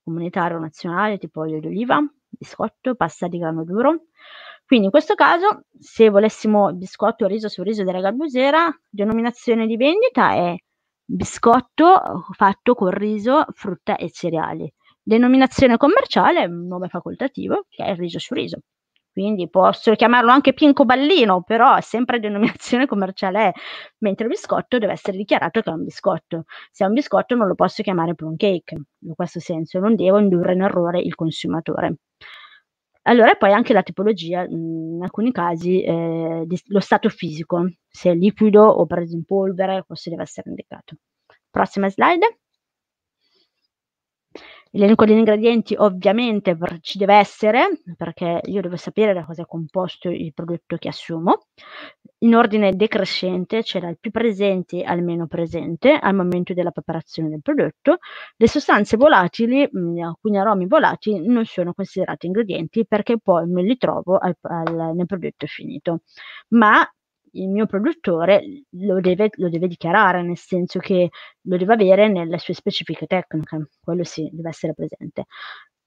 comunitario nazionale, tipo olio d'oliva, biscotto, pasta di grano duro. Quindi in questo caso, se volessimo biscotto riso su riso della garbusera, denominazione di vendita è biscotto fatto con riso, frutta e cereali. Denominazione commerciale, nome facoltativo, che è il riso su riso quindi posso chiamarlo anche pinco ballino, però è sempre denominazione commerciale, è. mentre il biscotto deve essere dichiarato che è un biscotto. Se è un biscotto non lo posso chiamare plum cake, in questo senso, non devo indurre in errore il consumatore. Allora poi anche la tipologia, in alcuni casi eh, lo stato fisico, se è liquido o preso in polvere, questo deve essere indicato. Prossima slide. L'elenco degli ingredienti ovviamente ci deve essere, perché io devo sapere da cosa è composto il prodotto che assumo. In ordine decrescente c'è cioè dal più presente al meno presente al momento della preparazione del prodotto. Le sostanze volatili, mm, alcuni aromi volatili, non sono considerati ingredienti perché poi non li trovo al, al, nel prodotto finito. Ma il mio produttore lo deve, lo deve, dichiarare, nel senso che lo deve avere nelle sue specifiche tecniche, quello sì, deve essere presente.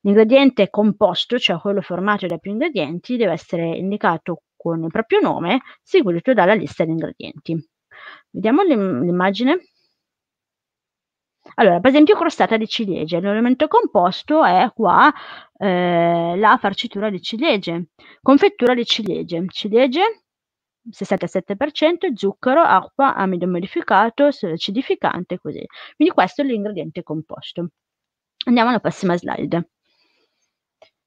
L'ingrediente composto, cioè quello formato da più ingredienti, deve essere indicato con il proprio nome, seguito dalla lista di ingredienti. Vediamo l'im- l'immagine. Allora, per esempio crostata di ciliegie, l'elemento composto è qua eh, la farcitura di ciliegie, confettura di ciliegie, ciliegie, 67% zucchero, acqua, amido modificato, acidificante così. Quindi questo è l'ingrediente composto. Andiamo alla prossima slide.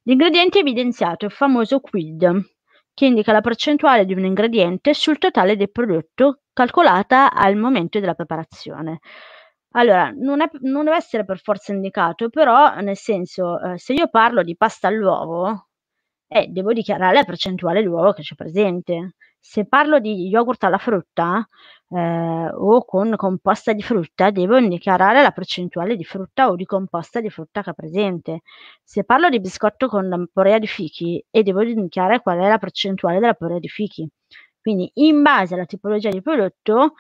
L'ingrediente evidenziato è il famoso quid, che indica la percentuale di un ingrediente sul totale del prodotto calcolata al momento della preparazione. Allora, non, è, non deve essere per forza indicato, però nel senso, eh, se io parlo di pasta all'uovo, eh, devo dichiarare la percentuale di uovo che c'è presente se parlo di yogurt alla frutta eh, o con composta di frutta, devo indicare la percentuale di frutta o di composta di frutta che è presente. Se parlo di biscotto con purea di fichi, e devo indicare qual è la percentuale della purea di fichi. Quindi, in base alla tipologia di prodotto,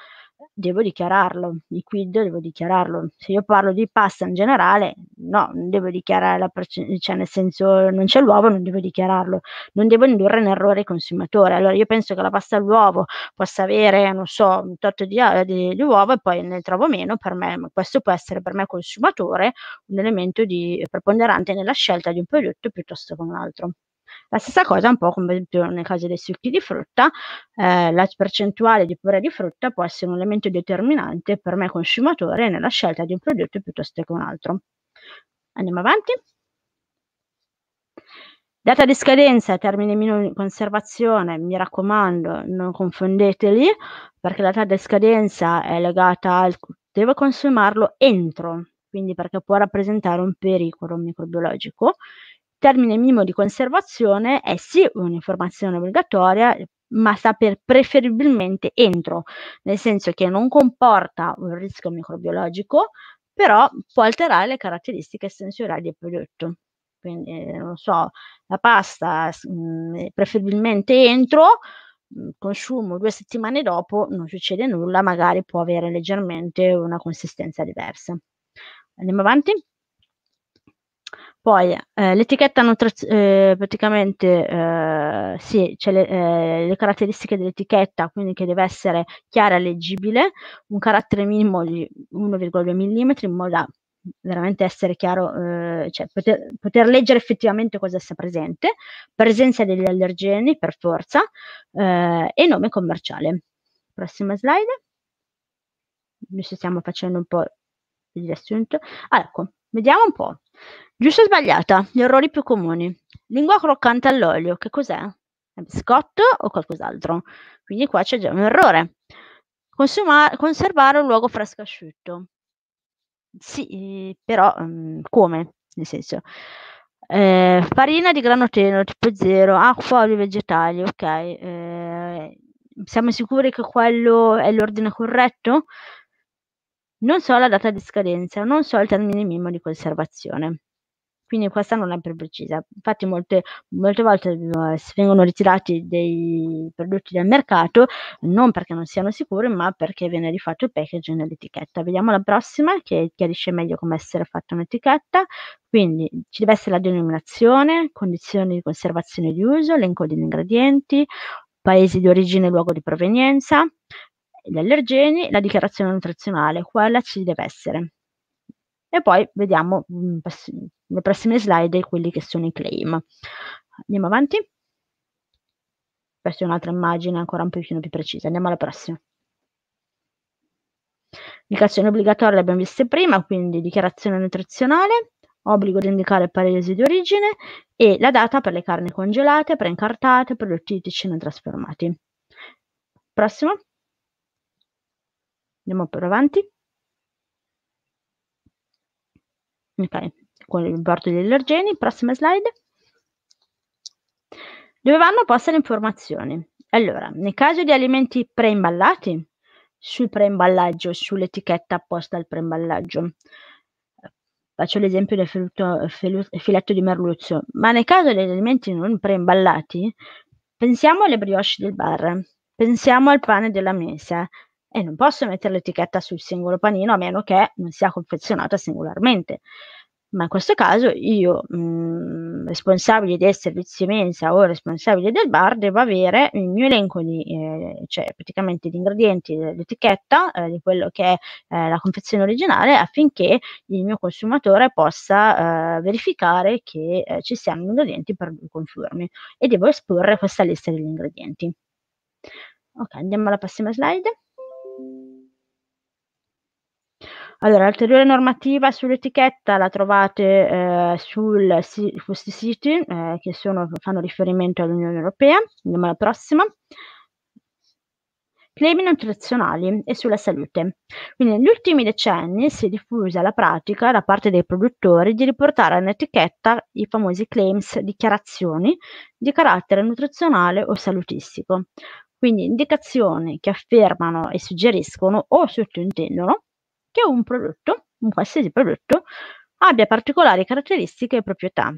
devo dichiararlo, i quid devo dichiararlo. Se io parlo di pasta in generale, no, non devo dichiarare la percentuale, cioè nel senso non c'è l'uovo, non devo dichiararlo, non devo indurre in errore il consumatore. Allora io penso che la pasta all'uovo possa avere, non so, un tot di, eh, di, di uovo e poi ne trovo meno per me, ma questo può essere per me consumatore un elemento di, preponderante nella scelta di un prodotto piuttosto che un altro. La stessa cosa un po' come nel caso dei succhi di frutta, eh, la percentuale di purè di frutta può essere un elemento determinante per me consumatore nella scelta di un prodotto piuttosto che un altro. Andiamo avanti. Data di scadenza, termine minimo di conservazione, mi raccomando, non confondeteli, perché la data di scadenza è legata al devo consumarlo entro, quindi perché può rappresentare un pericolo microbiologico termine minimo di conservazione è sì un'informazione obbligatoria, ma sta per preferibilmente entro, nel senso che non comporta un rischio microbiologico, però può alterare le caratteristiche sensoriali del prodotto. Quindi, eh, non so, la pasta mh, mm, preferibilmente entro, mm, consumo due settimane dopo, non succede nulla, magari può avere leggermente una consistenza diversa. Andiamo avanti? Poi eh, l'etichetta nutri- eh, praticamente eh, sì, c'è le, eh, le, caratteristiche dell'etichetta, quindi che deve essere chiara e leggibile, un carattere minimo di 1,2 mm in modo da veramente essere chiaro, eh, cioè poter, poter, leggere effettivamente cosa sia presente, presenza degli allergeni per forza eh, e nome commerciale. Prossima slide. Adesso stiamo facendo un po' il riassunto. Ah, ecco, Vediamo un po'. Giusto o sbagliata? Gli errori più comuni. Lingua croccante all'olio, che cos'è? È biscotto o qualcos'altro? Quindi qua c'è già un errore. Consuma- conservare un luogo fresco asciutto. Sì, eh, però um, come? Nel senso, eh, farina di grano tenero tipo 0, acqua, olio vegetali, ok. Eh, siamo sicuri che quello è l'ordine corretto? Non so la data di scadenza, non so il termine minimo di conservazione. Quindi questa non è più precisa. Infatti molte, molte volte eh, vengono ritirati dei prodotti dal mercato non perché non siano sicuri, ma perché viene rifatto il packaging nell'etichetta. Vediamo la prossima che chiarisce meglio come essere fatta un'etichetta. Quindi ci deve essere la denominazione, condizioni di conservazione di uso, elenco degli ingredienti, paese di origine e luogo di provenienza, gli allergeni, la dichiarazione nutrizionale, quella ci deve essere. E poi vediamo le mm, prossime slide quelli che sono i claim. Andiamo avanti. Questa è un'altra immagine ancora un pochino più precisa. Andiamo alla prossima. Indicazioni obbligatorie le abbiamo viste prima, quindi dichiarazione nutrizionale, obbligo di indicare il paese di origine e la data per le carni congelate, preincartate, prodotti ittici non trasformati. Prossimo. Andiamo per avanti. Ok, con il bordo degli allergeni, prossima slide. Dove vanno poste le informazioni? Allora, nel caso di alimenti preimballati, sul preimballaggio, sull'etichetta apposta al preimballaggio. Faccio l'esempio del filetto, filetto di merluzzo, ma nel caso degli alimenti non preimballati, pensiamo alle brioche del bar, pensiamo al pane della mensa, e non posso mettere l'etichetta sul singolo panino a meno che non sia confezionata singolarmente. Ma in questo caso io, mh, mm, responsabile del servizio mensa o responsabile del bar, devo avere il mio elenco di, eh, cioè praticamente gli ingredienti, l'etichetta eh, di quello che è eh, la confezione originale affinché il mio consumatore possa eh, verificare che eh, ci siano gli ingredienti per lui conformi e devo esporre questa lista degli ingredienti. Ok, andiamo alla prossima slide. Allora, l'ulteriore normativa sull'etichetta la trovate eh, sul, si, questi siti eh, che sono, fanno riferimento all'Unione Europea, andiamo alla prossima. Claim nutrizionali e sulla salute. Quindi negli ultimi decenni si è diffusa la pratica da parte dei produttori di riportare in etichetta i famosi claims dichiarazioni di carattere nutrizionale o salutistico, quindi indicazioni che affermano e suggeriscono o sottintendono che un prodotto, un qualsiasi prodotto, abbia particolari caratteristiche e proprietà,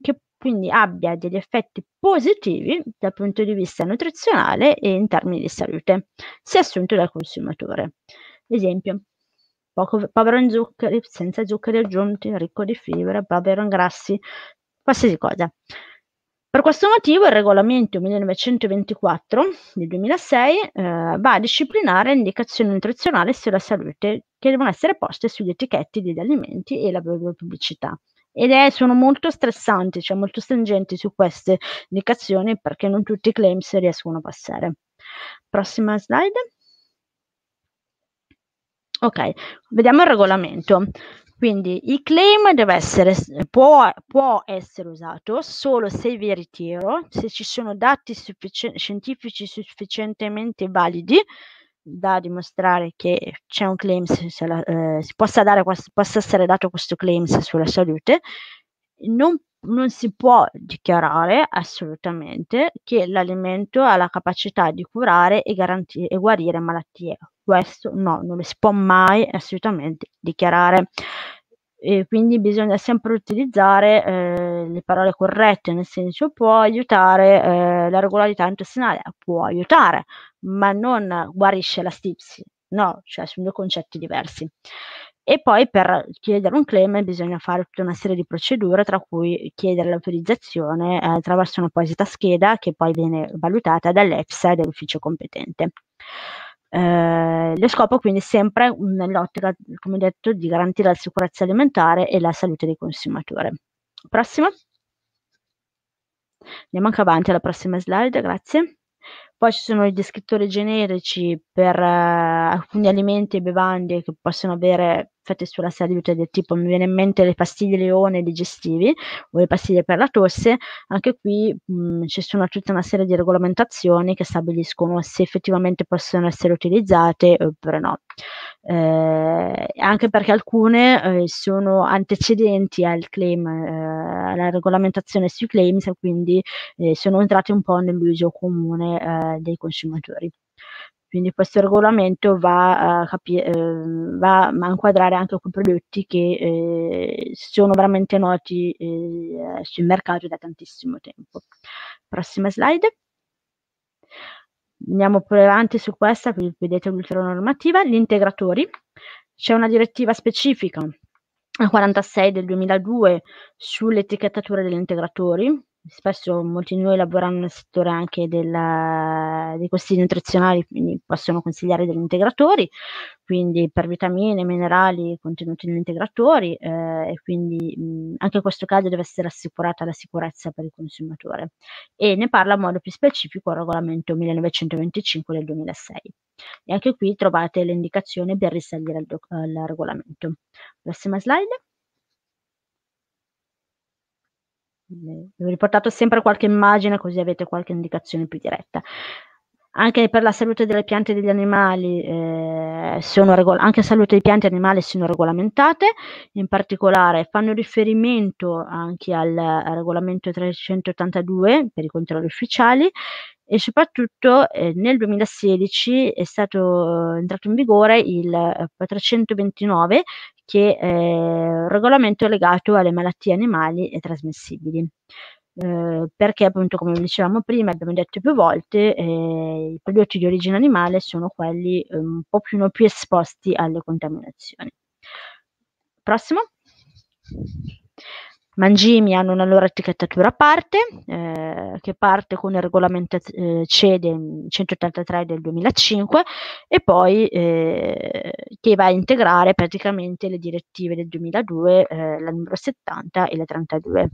che quindi abbia degli effetti positivi dal punto di vista nutrizionale e in termini di salute, se assunto dal consumatore. Esempio, poco, povero in zuccheri, senza zuccheri aggiunti, ricco di fibre, povero in grassi, qualsiasi cosa. Per questo motivo il regolamento 1924 del 2006 eh, va a disciplinare indicazioni nutrizionali sulla salute che devono essere poste sugli etichetti degli alimenti e la pubblicità. Ed è, sono molto stressanti, cioè molto stringenti su queste indicazioni perché non tutti i claims riescono a passare. Prossima slide. Ok, vediamo il regolamento. Quindi il claim deve essere, può, può essere usato solo se veritiero, se ci sono dati suffici- scientifici sufficientemente validi da dimostrare che c'è un claim, se, se la, eh, si possa, dare, possa essere dato questo claim sulla salute, non non si può dichiarare assolutamente che l'alimento ha la capacità di curare e garanti- e guarire malattie. Questo no, non lo si può mai assolutamente dichiarare. E quindi bisogna sempre utilizzare eh, le parole corrette, nel senso può aiutare eh, la regolarità intestinale, può aiutare, ma non guarisce la stipsi. No, cioè sono due concetti diversi. E poi per chiedere un claim bisogna fare tutta una serie di procedure, tra cui chiedere l'autorizzazione eh, attraverso un'apposita scheda che poi viene valutata dall'EFSA e dall'ufficio competente. Eh, lo scopo quindi è sempre nell'ottica, come detto, di garantire la sicurezza alimentare e la salute dei consumatori. Prossima. Andiamo anche avanti alla prossima slide, grazie. Poi ci sono i descrittori generici per eh, alcuni alimenti e bevande che possono avere effetti sulla salute del tipo mi viene in mente le pastiglie leone digestivi o le pastiglie per la tosse, anche qui mh, mhmm, ci sono tutta una serie di regolamentazioni che stabiliscono se effettivamente possono essere utilizzate oppure no. Eh, anche perché alcune eh, sono antecedenti al claim, eh, alla regolamentazione sui claims e quindi eh, sono entrate un po' nell'uso comune eh, dei consumatori. Quindi questo regolamento va a, capi- ehm, va a inquadrare anche quei prodotti che eh, sono veramente noti eh, sul mercato da tantissimo tempo. Prossima slide andiamo avanti su questa, vedete l'ultima normativa, gli integratori. C'è una direttiva specifica, la 46 del 2002, sull'etichettatura degli integratori, spesso molti di noi lavorano nel settore anche della, dei consigli nutrizionali, quindi possono consigliare degli integratori, quindi per vitamine, minerali contenuti negli integratori eh, e quindi mh, anche in questo caso deve essere assicurata la sicurezza per il consumatore. E ne parla in modo più specifico il regolamento 1925 del 2006. E anche qui trovate le indicazioni per risalire al, al regolamento. Prossima slide. vi ho riportato sempre qualche immagine così avete qualche indicazione più diretta. Anche per la salute delle piante e degli animali, eh, regol- anche salute di piante e animali sono regolamentate, in particolare fanno riferimento anche al, al regolamento 382 per i controlli ufficiali e soprattutto eh, nel 2016 è stato eh, entrato in vigore il eh, che è eh, un regolamento legato alle malattie animali e trasmissibili. Eh, perché appunto come dicevamo prima abbiamo detto più volte eh, i prodotti di origine animale sono quelli eh, un po' più, più esposti alle contaminazioni prossimo mangimi hanno una loro etichettatura a parte, eh, che parte con il regolamento eh, mm, CEDE 183 del 2005 e poi eh, che va a integrare praticamente le direttive del 2002, eh, la numero 70 e la 32.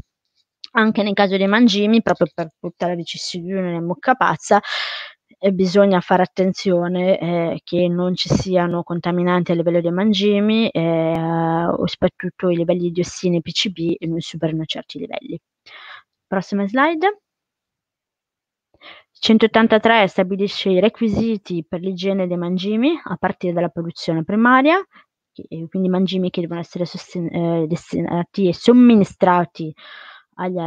Anche nel caso dei mangimi, proprio per tutta la decisione nel mucca pazza, e bisogna fare attenzione eh, che non ci siano contaminanti a livello dei mangimi, eh, soprattutto i livelli di diossine e PCB non superano certi livelli. Prossima slide. 183 stabilisce i requisiti per l'igiene dei mangimi a partire dalla produzione primaria, eh, quindi mangimi che devono essere sosten- eh, destinati e somministrati agli, eh,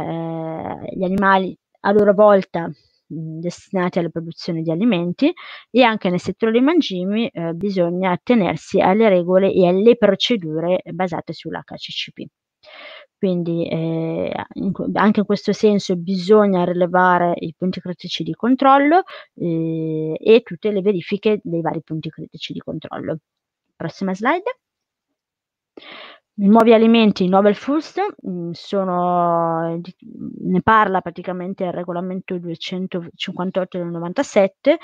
agli animali a loro volta Mhmm, destinati alla produzione di alimenti e anche nel settore dei mangimi eh, bisogna attenersi alle regole e alle procedure basate sull'HCCP. Quindi eh, in, anche in questo senso bisogna rilevare i punti critici di controllo eh, e tutte le verifiche dei vari punti critici di controllo. Prossima slide nuovi alimenti, Novel Foods, mm, sono, eh, ne parla praticamente il regolamento 258 del 97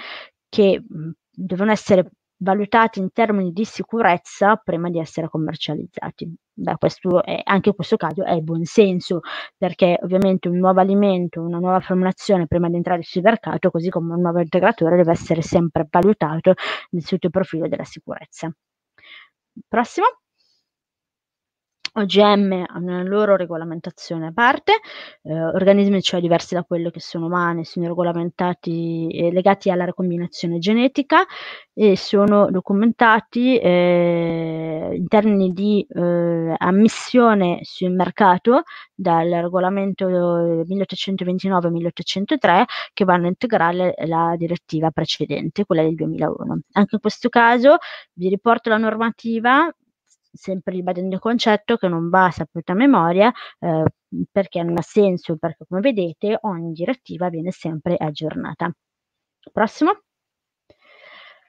che mm, devono essere valutati in termini di sicurezza prima di essere commercializzati. Beh, questo è, anche in questo caso è buon senso, perché ovviamente un nuovo alimento, una nuova formulazione prima di entrare sul mercato, così come un nuovo integratore, deve essere sempre valutato sotto il profilo della sicurezza. Prossimo. OGM hanno una loro regolamentazione a parte, eh, organismi cioè diversi da quelli che sono umani, sono regolamentati eh, legati alla ricombinazione genetica e sono documentati eh, in termini di eh, ammissione sul mercato dal regolamento 1829-1803 eh, che vanno a integrare la direttiva precedente, quella del 2001. Anche in questo caso vi riporto la normativa sempre ribadendo il concetto che non va saputa a memoria eh, perché non ha senso, perché come vedete ogni direttiva viene sempre aggiornata. Prossimo.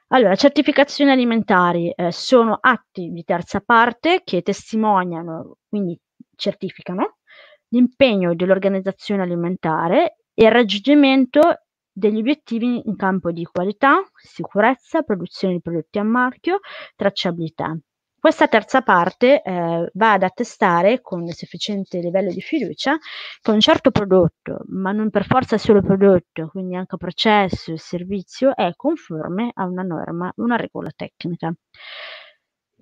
Allora, certificazioni alimentari eh, sono atti di terza parte che testimoniano, quindi certificano, l'impegno dell'organizzazione alimentare e il raggiungimento degli obiettivi in campo di qualità, sicurezza, produzione di prodotti a marchio, tracciabilità. Questa terza parte eh, va ad attestare con sufficiente livello di fiducia che un certo prodotto, ma non per forza solo prodotto, quindi anche processo e servizio, è conforme a una norma, una regola tecnica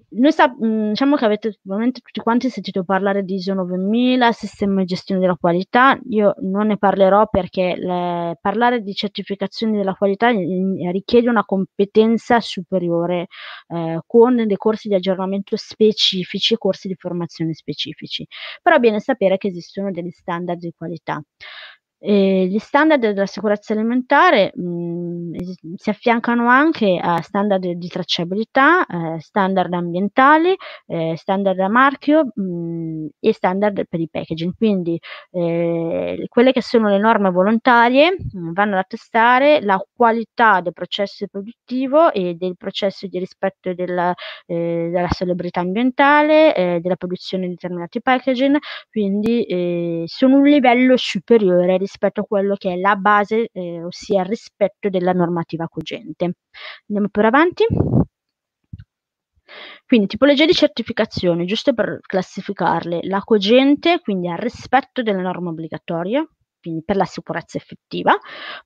noi sta, mm, diciamo che avete sicuramente tutti quanti sentito parlare di ISO 9000, sistema di gestione della qualità, io non ne parlerò perché le, parlare di certificazioni della qualità mm, mm, richiede una competenza superiore eh, con dei corsi di aggiornamento specifici e corsi di formazione specifici, però è bene sapere che esistono degli standard di qualità gli standard della sicurezza alimentare mh, mm, si affiancano anche a standard di tracciabilità, eh, standard ambientali, eh, standard a marchio mh, mm, e standard per i packaging. Quindi eh, quelle che sono le norme volontarie mh, mm, vanno a testare la qualità del processo produttivo e del processo di rispetto della, eh, della salubrità ambientale, eh, della produzione di determinati packaging, quindi eh, sono un livello superiore rispetto rispetto a quello che è la base, eh, ossia il rispetto della normativa cogente. Andiamo pure avanti. Quindi tipologia di certificazione, giusto per classificarle, la cogente, quindi al rispetto della norma obbligatoria, per la sicurezza effettiva.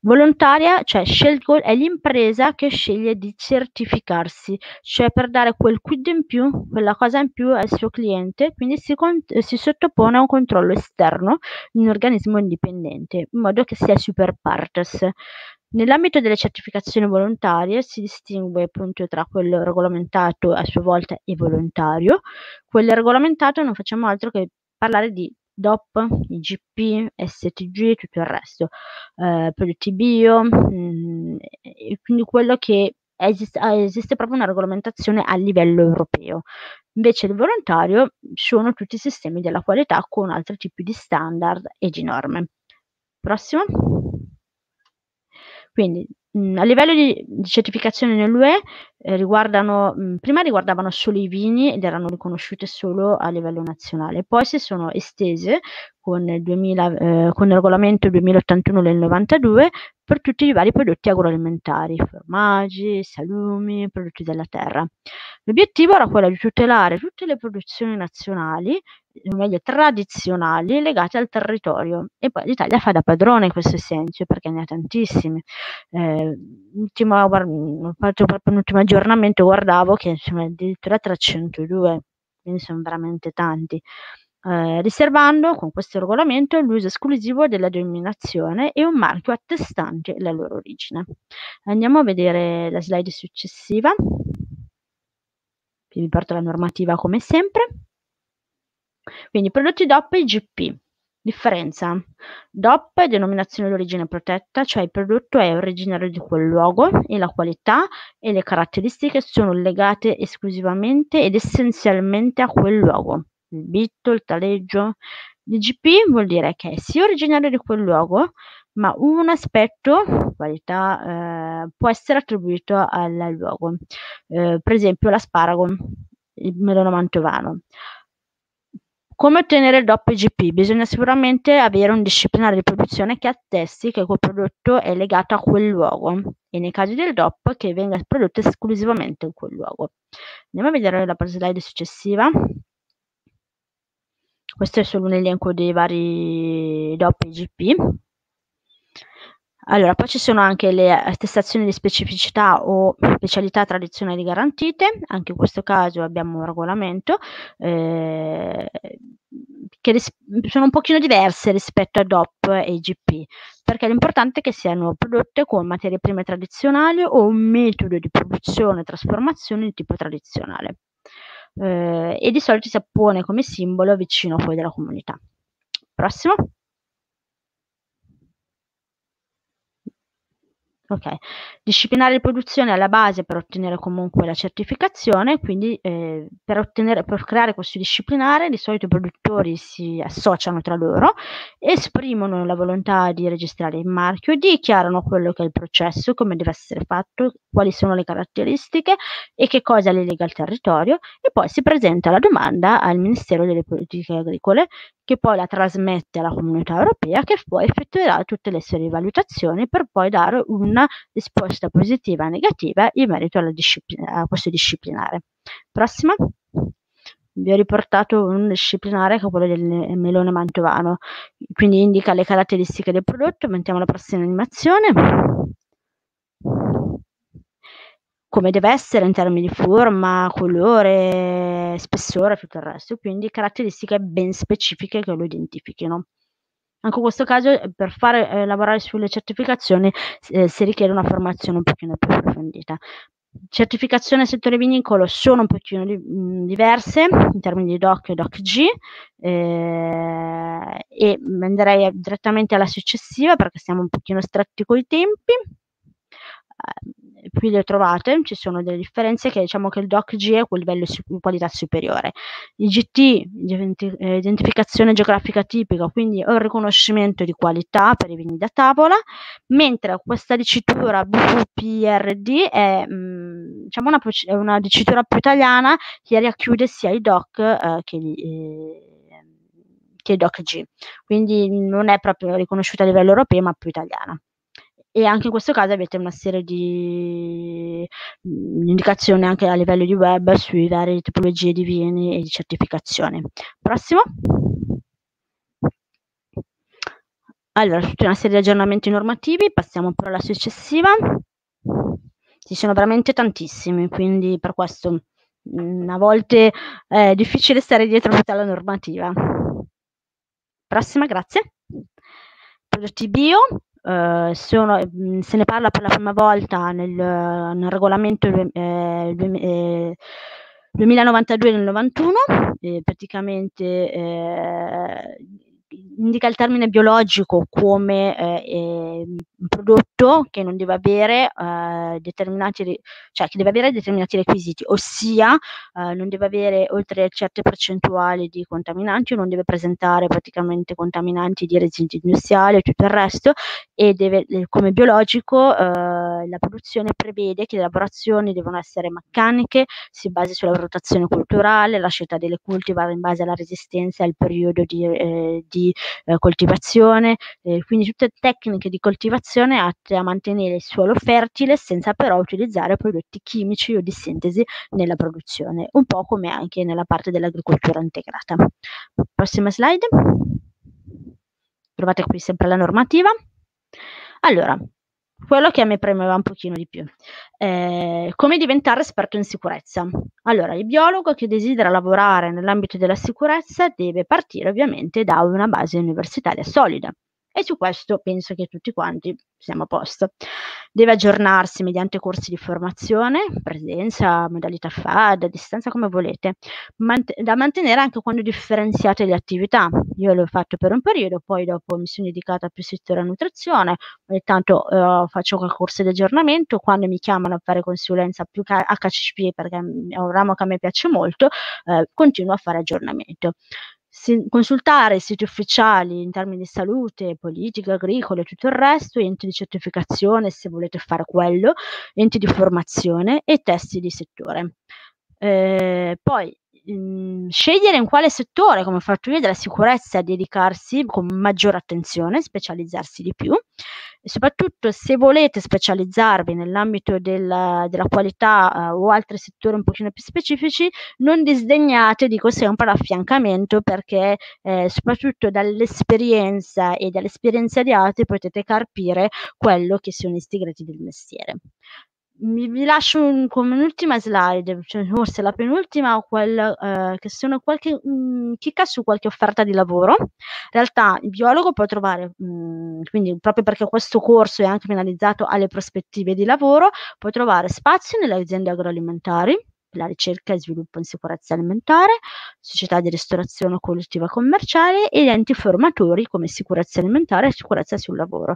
Volontaria, cioè scelgo, è l'impresa che sceglie di certificarsi, cioè per dare quel quid in più, quella cosa in più al suo cliente, quindi si, con- si sottopone a un controllo esterno di un organismo indipendente, in modo che sia super partes. Nell'ambito delle certificazioni volontarie si distingue appunto tra quello regolamentato a sua volta e volontario. Quello regolamentato non facciamo altro che parlare di DOP, IGP, STG, tutto il resto, eh, prodotti bio, mh, mm, quindi quello che esiste, ah, esiste proprio una regolamentazione a livello europeo. Invece il volontario sono tutti i sistemi della qualità con altri tipi di standard e di norme. Prossimo. Quindi a livello di di certificazione nell'UE, ehm, riguardano mhmm, prima riguardavano solo i vini ed erano riconosciute solo a livello nazionale, poi si sono estese con il 2000 ehm, con il regolamento 2081 del '92 per tutti i vari prodotti agroalimentari, formaggi, salumi, prodotti della terra. L'obiettivo era quello di tutelare tutte le produzioni nazionali meglio tradizionali legate al territorio e poi l'Italia fa da padrone in questo senso perché ne ha tantissimi eh, ultimo, proprio un ultimo aggiornamento guardavo che sono addirittura 302 quindi sono veramente tanti eh, riservando con questo regolamento l'uso esclusivo della denominazione e un marchio attestante la loro origine andiamo a vedere la slide successiva vi porto la normativa come sempre quindi prodotti DOP e IGP. Differenza. DOP è denominazione d'origine protetta, cioè il prodotto è originario di quel luogo e la qualità e le caratteristiche sono legate esclusivamente ed essenzialmente a quel luogo. Il bitto, il taleggio. DGP vuol dire che è sia originario di quel luogo, ma un aspetto, qualità, eh, può essere attribuito al, luogo. Eh, per esempio l'asparagon, il melone mantovano. Come ottenere il DOP IGP? Bisogna sicuramente avere un disciplinare di produzione che attesti che quel prodotto è legato a quel luogo e nei casi del DOP che venga prodotto esclusivamente in quel luogo. Andiamo a vedere la slide successiva. Questo è solo un elenco dei vari DOP IGP. Allora, poi ci sono anche le attestazioni di specificità o specialità tradizionali garantite, anche in questo caso abbiamo un regolamento eh, che ris- sono un pochino diverse rispetto a DOP e IGP, perché l'importante è che siano prodotte con materie prime tradizionali o un metodo di produzione e trasformazione di tipo tradizionale. Eh, e di solito si appone come simbolo vicino a quello della comunità. Prossimo. Ok, disciplinare produzione è la base per ottenere comunque la certificazione, quindi eh, per, ottenere, per creare questo disciplinare di solito i produttori si associano tra loro, esprimono la volontà di registrare il marchio, dichiarano quello che è il processo, come deve essere fatto, quali sono le caratteristiche e che cosa le lega al territorio e poi si presenta la domanda al Ministero delle Politiche Agricole che poi la trasmette alla comunità europea che poi effettuerà tutte le sue valutazioni per poi dare una risposta positiva o negativa in merito alla disciplina, a questo disciplinare. Prossima. Vi ho riportato un disciplinare che è quello del melone mantovano, quindi indica le caratteristiche del prodotto. Mettiamo la prossima animazione come deve essere in termini di forma, colore, spessore e tutto il resto, quindi caratteristiche ben specifiche che lo identifichino. Anche in questo caso, eh, per fare, eh, lavorare sulle certificazioni eh, si richiede una formazione un pochino più approfondita. Certificazione settore vinicolo sono un pochino di, mh, mm, diverse in termini di DOC e DOC-G eh, e andrei direttamente alla successiva perché siamo un pochino stretti con i tempi più le trovate, ci sono delle differenze che diciamo che il DOC G è quel livello di qualità superiore. Il GT, identificazione geografica tipica, quindi un riconoscimento di qualità per i vini da tavola, mentre questa dicitura BPRD è mh, mm, diciamo una, una, dicitura più italiana che racchiude sia i DOC eh, che gli... Eh, che DOCG, quindi non è proprio riconosciuta a livello europeo ma più italiana e anche in questo caso avete una serie di mm, indicazioni anche a livello di web sui varie tipologie di vini e di certificazione. Prossimo. Allora, tutta una serie di aggiornamenti normativi, passiamo però alla successiva. Ci sono veramente tantissimi, quindi per questo mm, a volte è difficile stare dietro tutta la normativa. Prossima, grazie. Prodotti bio, eh, sono, mm, se ne parla per la prima volta nel, nel regolamento eh, 2092 del 91, praticamente eh, indica il termine biologico come eh, ehm, un prodotto che non deve avere, eh, determinati, cioè che deve avere determinati requisiti, ossia eh, non deve avere oltre certe percentuali di contaminanti non deve presentare praticamente contaminanti di residui industriali e tutto il resto e deve, eh, come biologico eh, la produzione prevede che le lavorazioni devono essere meccaniche, si basi sulla rotazione culturale, la scelta delle cultivar in base alla resistenza e al periodo di, eh, di eh, coltivazione, eh, quindi tutte tecniche di coltivazione atte a mantenere il suolo fertile senza però utilizzare prodotti chimici o di sintesi nella produzione, un po' come anche nella parte dell'agricoltura integrata. Prossima slide. Trovate qui sempre la normativa. Allora, quello che a me premeva un pochino di più. Eh, come diventare esperto in sicurezza? Allora, il biologo che desidera lavorare nell'ambito della sicurezza deve partire ovviamente da una base universitaria solida. E su questo penso che tutti quanti siamo a posto deve aggiornarsi mediante corsi di formazione, presenza, modalità FAD, distanza come volete, mant- da mantenere anche quando differenziate le attività. Io l'ho fatto per un periodo, poi dopo mi sono dedicata più settore a nutrizione, ogni tanto eh, faccio corso di aggiornamento, quando mi chiamano a fare consulenza più ca- HCP perché è un ramo che a me piace molto, eh, continuo a fare aggiornamento se, consultare i siti ufficiali in termini di salute, politica, agricola e tutto il resto, enti di certificazione se volete fare quello, enti di formazione e testi di settore. Eh, poi mh, mm, scegliere in quale settore, come ho fatto io, della sicurezza dedicarsi con maggiore attenzione, specializzarsi di più soprattutto se volete specializzarvi nell'ambito del, della qualità uh, o altri settori un pochino più specifici, non disdegnate, dico sempre, l'affiancamento perché eh, soprattutto dall'esperienza e dall'esperienza di altri potete carpire quello che sono i segreti del mestiere vi, vi lascio un, come un'ultima slide, cioè forse la penultima, quel, eh, che sono qualche mh, mm, chicca su qualche offerta di lavoro. In realtà il biologo può trovare, mh, mm, quindi proprio perché questo corso è anche finalizzato alle prospettive di lavoro, può trovare spazio nelle aziende agroalimentari, la ricerca e sviluppo in sicurezza alimentare, società di ristorazione collettiva commerciale ed enti formatori come sicurezza alimentare e sicurezza sul lavoro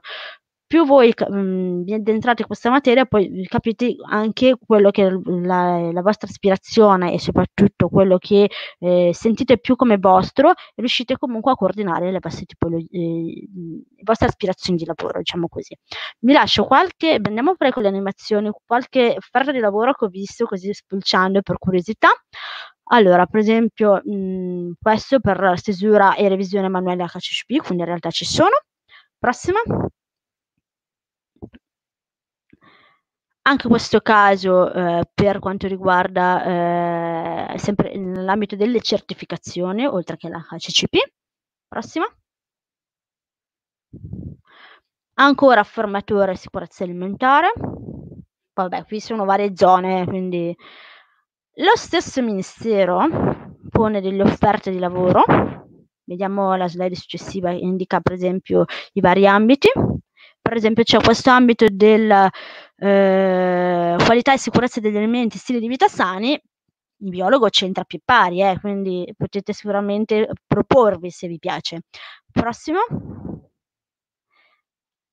più voi mh, mm, vi addentrate in questa materia, poi capite anche quello che la, la vostra ispirazione e soprattutto quello che eh, sentite più come vostro, riuscite comunque a coordinare le vostre, tipologie, eh, le vostre aspirazioni di lavoro, diciamo così. Mi lascio qualche, andiamo pure con le animazioni, qualche ferro di lavoro che ho visto così spulciando per curiosità. Allora, per esempio, mh, mm, questo per stesura e revisione manuale HCCP, quindi in realtà ci sono. Prossima. Anche questo caso, eh, per quanto riguarda eh, sempre nell'ambito delle certificazioni, oltre che la HCCP. Prossima. Ancora formatore e sicurezza alimentare. Vabbè, qui sono varie zone, quindi lo stesso ministero pone delle offerte di lavoro. Vediamo la slide successiva, indica per esempio i vari ambiti. Per esempio c'è questo ambito del eh, qualità e sicurezza degli alimenti, stili di vita sani, il biologo c'entra più pari, eh, quindi potete sicuramente proporvi se vi piace. Prossimo.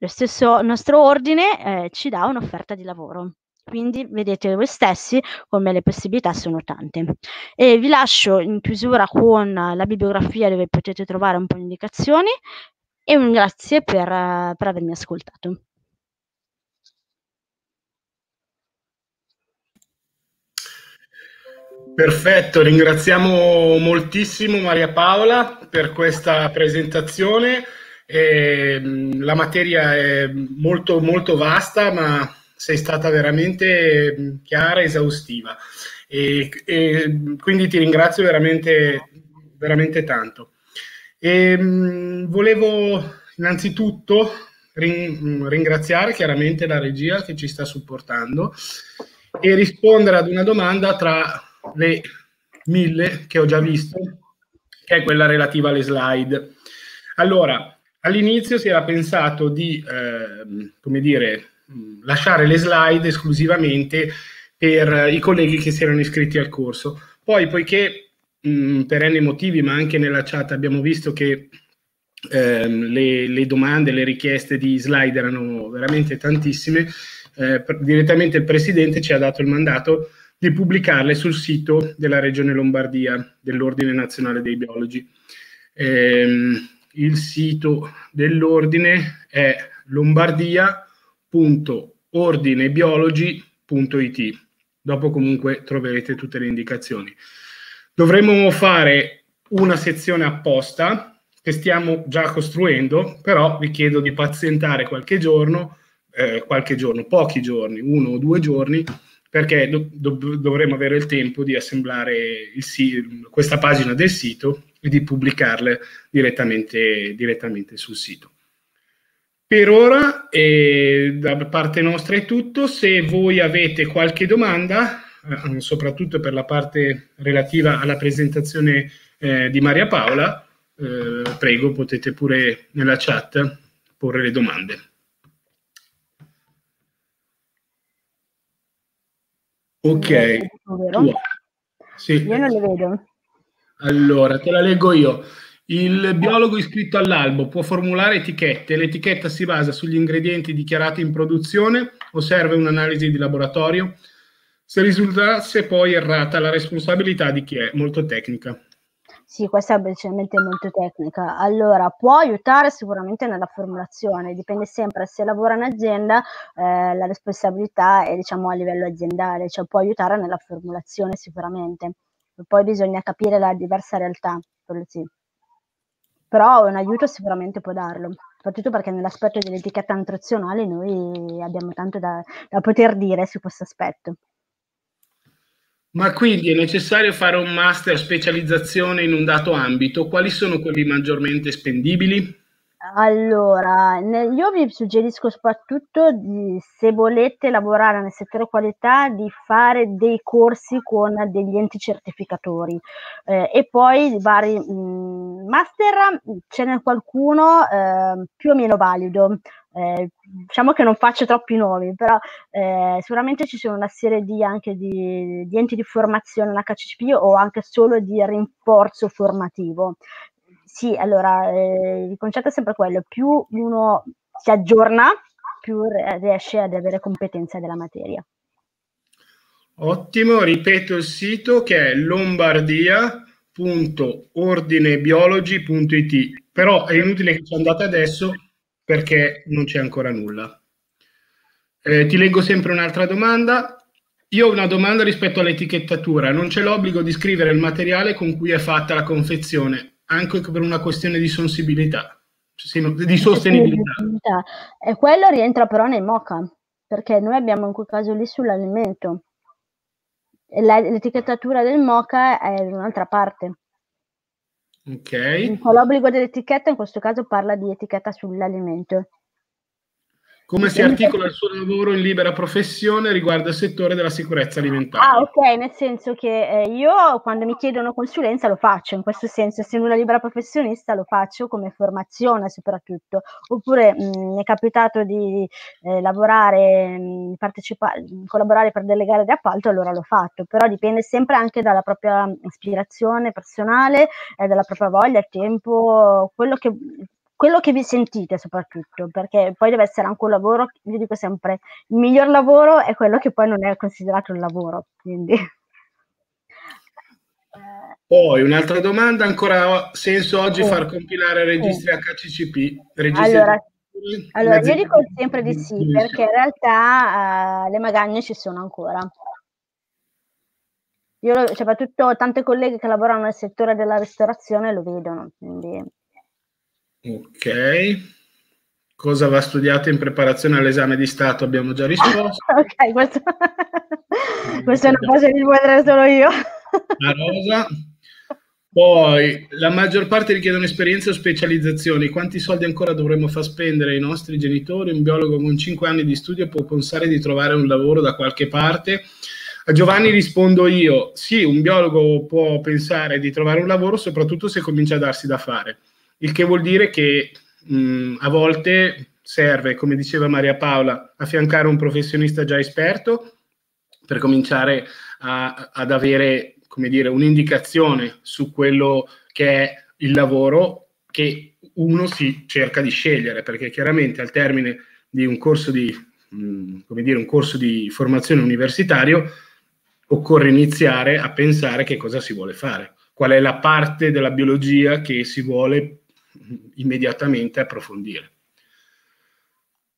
Lo stesso nostro ordine eh, ci dà un'offerta di lavoro. Quindi vedete voi stessi come le possibilità sono tante. E vi lascio in chiusura con la bibliografia dove potete trovare un po' di indicazioni e un grazie per, eh, per avermi ascoltato. Perfetto, ringraziamo moltissimo Maria Paola per questa presentazione. Eh, la materia è molto, molto vasta, ma sei stata veramente chiara e esaustiva. E, e quindi ti ringrazio veramente, veramente tanto. E, volevo innanzitutto ringraziare chiaramente la regia che ci sta supportando e rispondere ad una domanda tra le mille che ho già visto, che è quella relativa alle slide. Allora, all'inizio si era pensato di, eh, come dire, lasciare le slide esclusivamente per eh, i colleghi che si erano iscritti al corso. Poi, poiché mh, per n motivi, ma anche nella chat abbiamo visto che ehm, le, le, domande, le richieste di slide erano veramente tantissime, eh, per, direttamente il Presidente ci ha dato il mandato di pubblicarle sul sito della Regione Lombardia, dell'Ordine Nazionale dei Biologi. Eh, il sito dell'Ordine è lombardia.ordinebiologi.it. Dopo comunque troverete tutte le indicazioni. Dovremmo fare una sezione apposta che stiamo già costruendo, però vi chiedo di pazientare qualche giorno, eh, qualche giorno, pochi giorni, uno o due giorni, perché do- do- dovremo avere il tempo di assemblare si- questa pagina del sito e di pubblicarla direttamente, direttamente sul sito. Per ora, eh, da parte nostra è tutto. Se voi avete qualche domanda, eh, soprattutto per la parte relativa alla presentazione eh, di Maria Paola, eh, prego, potete pure nella chat porre le domande. Ok. Sì. Io non le vedo. Allora, te la leggo io. Il biologo iscritto all'albo può formulare etichette. L'etichetta si basa sugli ingredienti dichiarati in produzione o serve un'analisi di laboratorio? Se risultasse poi errata, la responsabilità di chi è? Molto tecnica. Sì, questa è semplicemente molto tecnica. Allora, può aiutare sicuramente nella formulazione, dipende sempre se lavora in azienda, eh, la responsabilità è diciamo a livello aziendale, cioè può aiutare nella formulazione sicuramente. Poi bisogna capire la diversa realtà, quello sì. Però un aiuto sicuramente può darlo, soprattutto perché nell'aspetto dell'etichetta nutrizionale noi abbiamo tanto da, da poter dire su questo aspetto. Ma quindi è necessario fare un master specializzazione in un dato ambito? Quali sono quelli maggiormente spendibili? Allora, io vi suggerisco soprattutto di, se volete lavorare nel settore qualità di fare dei corsi con degli enti certificatori eh, e poi vari mh, mm, master, ce n'è qualcuno eh, più o meno valido eh, diciamo che non faccio troppi nomi, però eh, sicuramente ci sono una serie di, anche di, di enti di formazione in HCCP o anche solo di rinforzo formativo. Sì, allora eh, il concetto è sempre quello, più uno si aggiorna, più riesce ad avere competenza della materia. Ottimo, ripeto il sito che è lombardia.ordinebiologi.it, però è inutile che ci andate adesso perché non c'è ancora nulla. Eh, ti leggo sempre un'altra domanda. Io ho una domanda rispetto all'etichettatura. Non c'è l'obbligo di scrivere il materiale con cui è fatta la confezione, anche per una questione di sensibilità, cioè, di sostenibilità. E quello rientra però nei MOCA, perché noi abbiamo in quel caso lì sull'alimento. L'etichettatura del MOCA è un'altra parte. Okay. Con l'obbligo dell'etichetta, in questo caso parla di etichetta sull'alimento. Come si articola il suo lavoro in libera professione riguardo al settore della sicurezza alimentare? Ah, ok, nel senso che eh, io quando mi chiedono consulenza lo faccio, in questo senso, essendo una libera professionista lo faccio come formazione soprattutto. Oppure mh, mm, mi è capitato di eh, lavorare, mh, mm, collaborare per delle gare di appalto, allora l'ho fatto, però dipende sempre anche dalla propria mm, ispirazione personale, eh, dalla propria voglia, il tempo, quello che quello che vi sentite soprattutto, perché poi deve essere anche un lavoro, io dico sempre, il miglior lavoro è quello che poi non è considerato un lavoro. Quindi. Eh, poi un'altra domanda, ancora ha senso oggi sì. Eh, far compilare registri sì. Eh. HCCP? Registri allora, allora, io dico sempre di sì, perché in realtà uh, le magagne ci sono ancora. Io, soprattutto cioè, tante colleghe che lavorano nel settore della ristorazione lo vedono, quindi Ok. Cosa va studiato in preparazione all'esame di Stato? Abbiamo già risposto. ok, questo... questa è una cosa che rispondere solo io. La rosa. Poi, la maggior parte richiedono esperienze o specializzazioni. Quanti soldi ancora dovremmo far spendere ai nostri genitori? Un biologo con 5 anni di studio può pensare di trovare un lavoro da qualche parte? A Giovanni rispondo io, sì, un biologo può pensare di trovare un lavoro soprattutto se comincia a darsi da fare il che vuol dire che mh, a volte serve, come diceva Maria Paola, affiancare un professionista già esperto per cominciare a, ad avere come dire, un'indicazione su quello che è il lavoro che uno si cerca di scegliere, perché chiaramente al termine di un corso di, mh, come dire, un corso di formazione universitario occorre iniziare a pensare che cosa si vuole fare, qual è la parte della biologia che si vuole immediatamente approfondire.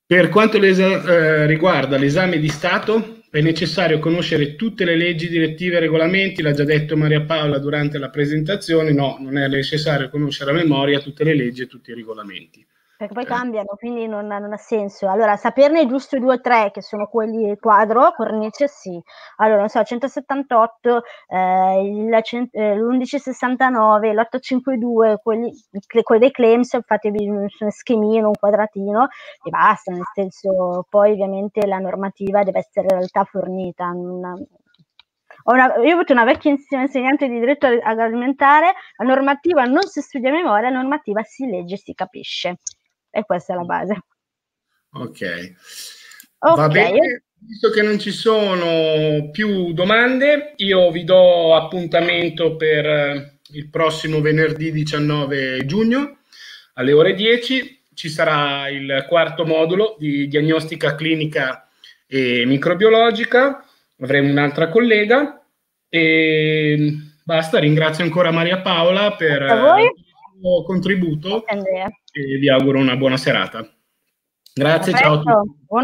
Per quanto eh, riguarda l'esame di Stato, è necessario conoscere tutte le leggi, direttive e regolamenti, l'ha già detto Maria Paola durante la presentazione, no, non è necessario conoscere a memoria tutte le leggi e tutti i regolamenti perché poi eh. cambiano, quindi non, non, ha senso. Allora, saperne giusto due o tre, che sono quelli quadro, cornice sì. Allora, non so, 178, eh, il, eh, l'1169, l'852, quelli, dei claims, fatevi un schemino, un quadratino e basta, nel senso, poi ovviamente la normativa deve essere in realtà fornita. Non, una, io ho avuto una vecchia insegnante di diritto agroalimentare, la normativa non si studia a memoria, la normativa si legge e si capisce. E questa è la mm. base. Ok. okay. Va bene. Visto che non ci sono più domande, io vi do appuntamento per eh, il prossimo venerdì 19 giugno alle ore 10. Ci sarà il quarto modulo di diagnostica clinica e microbiologica. Avremo un'altra collega. E basta, ringrazio ancora Maria Paola per A voi. Eh, vostro contributo Grazie, e vi auguro una buona serata. Grazie, ciao a tutti.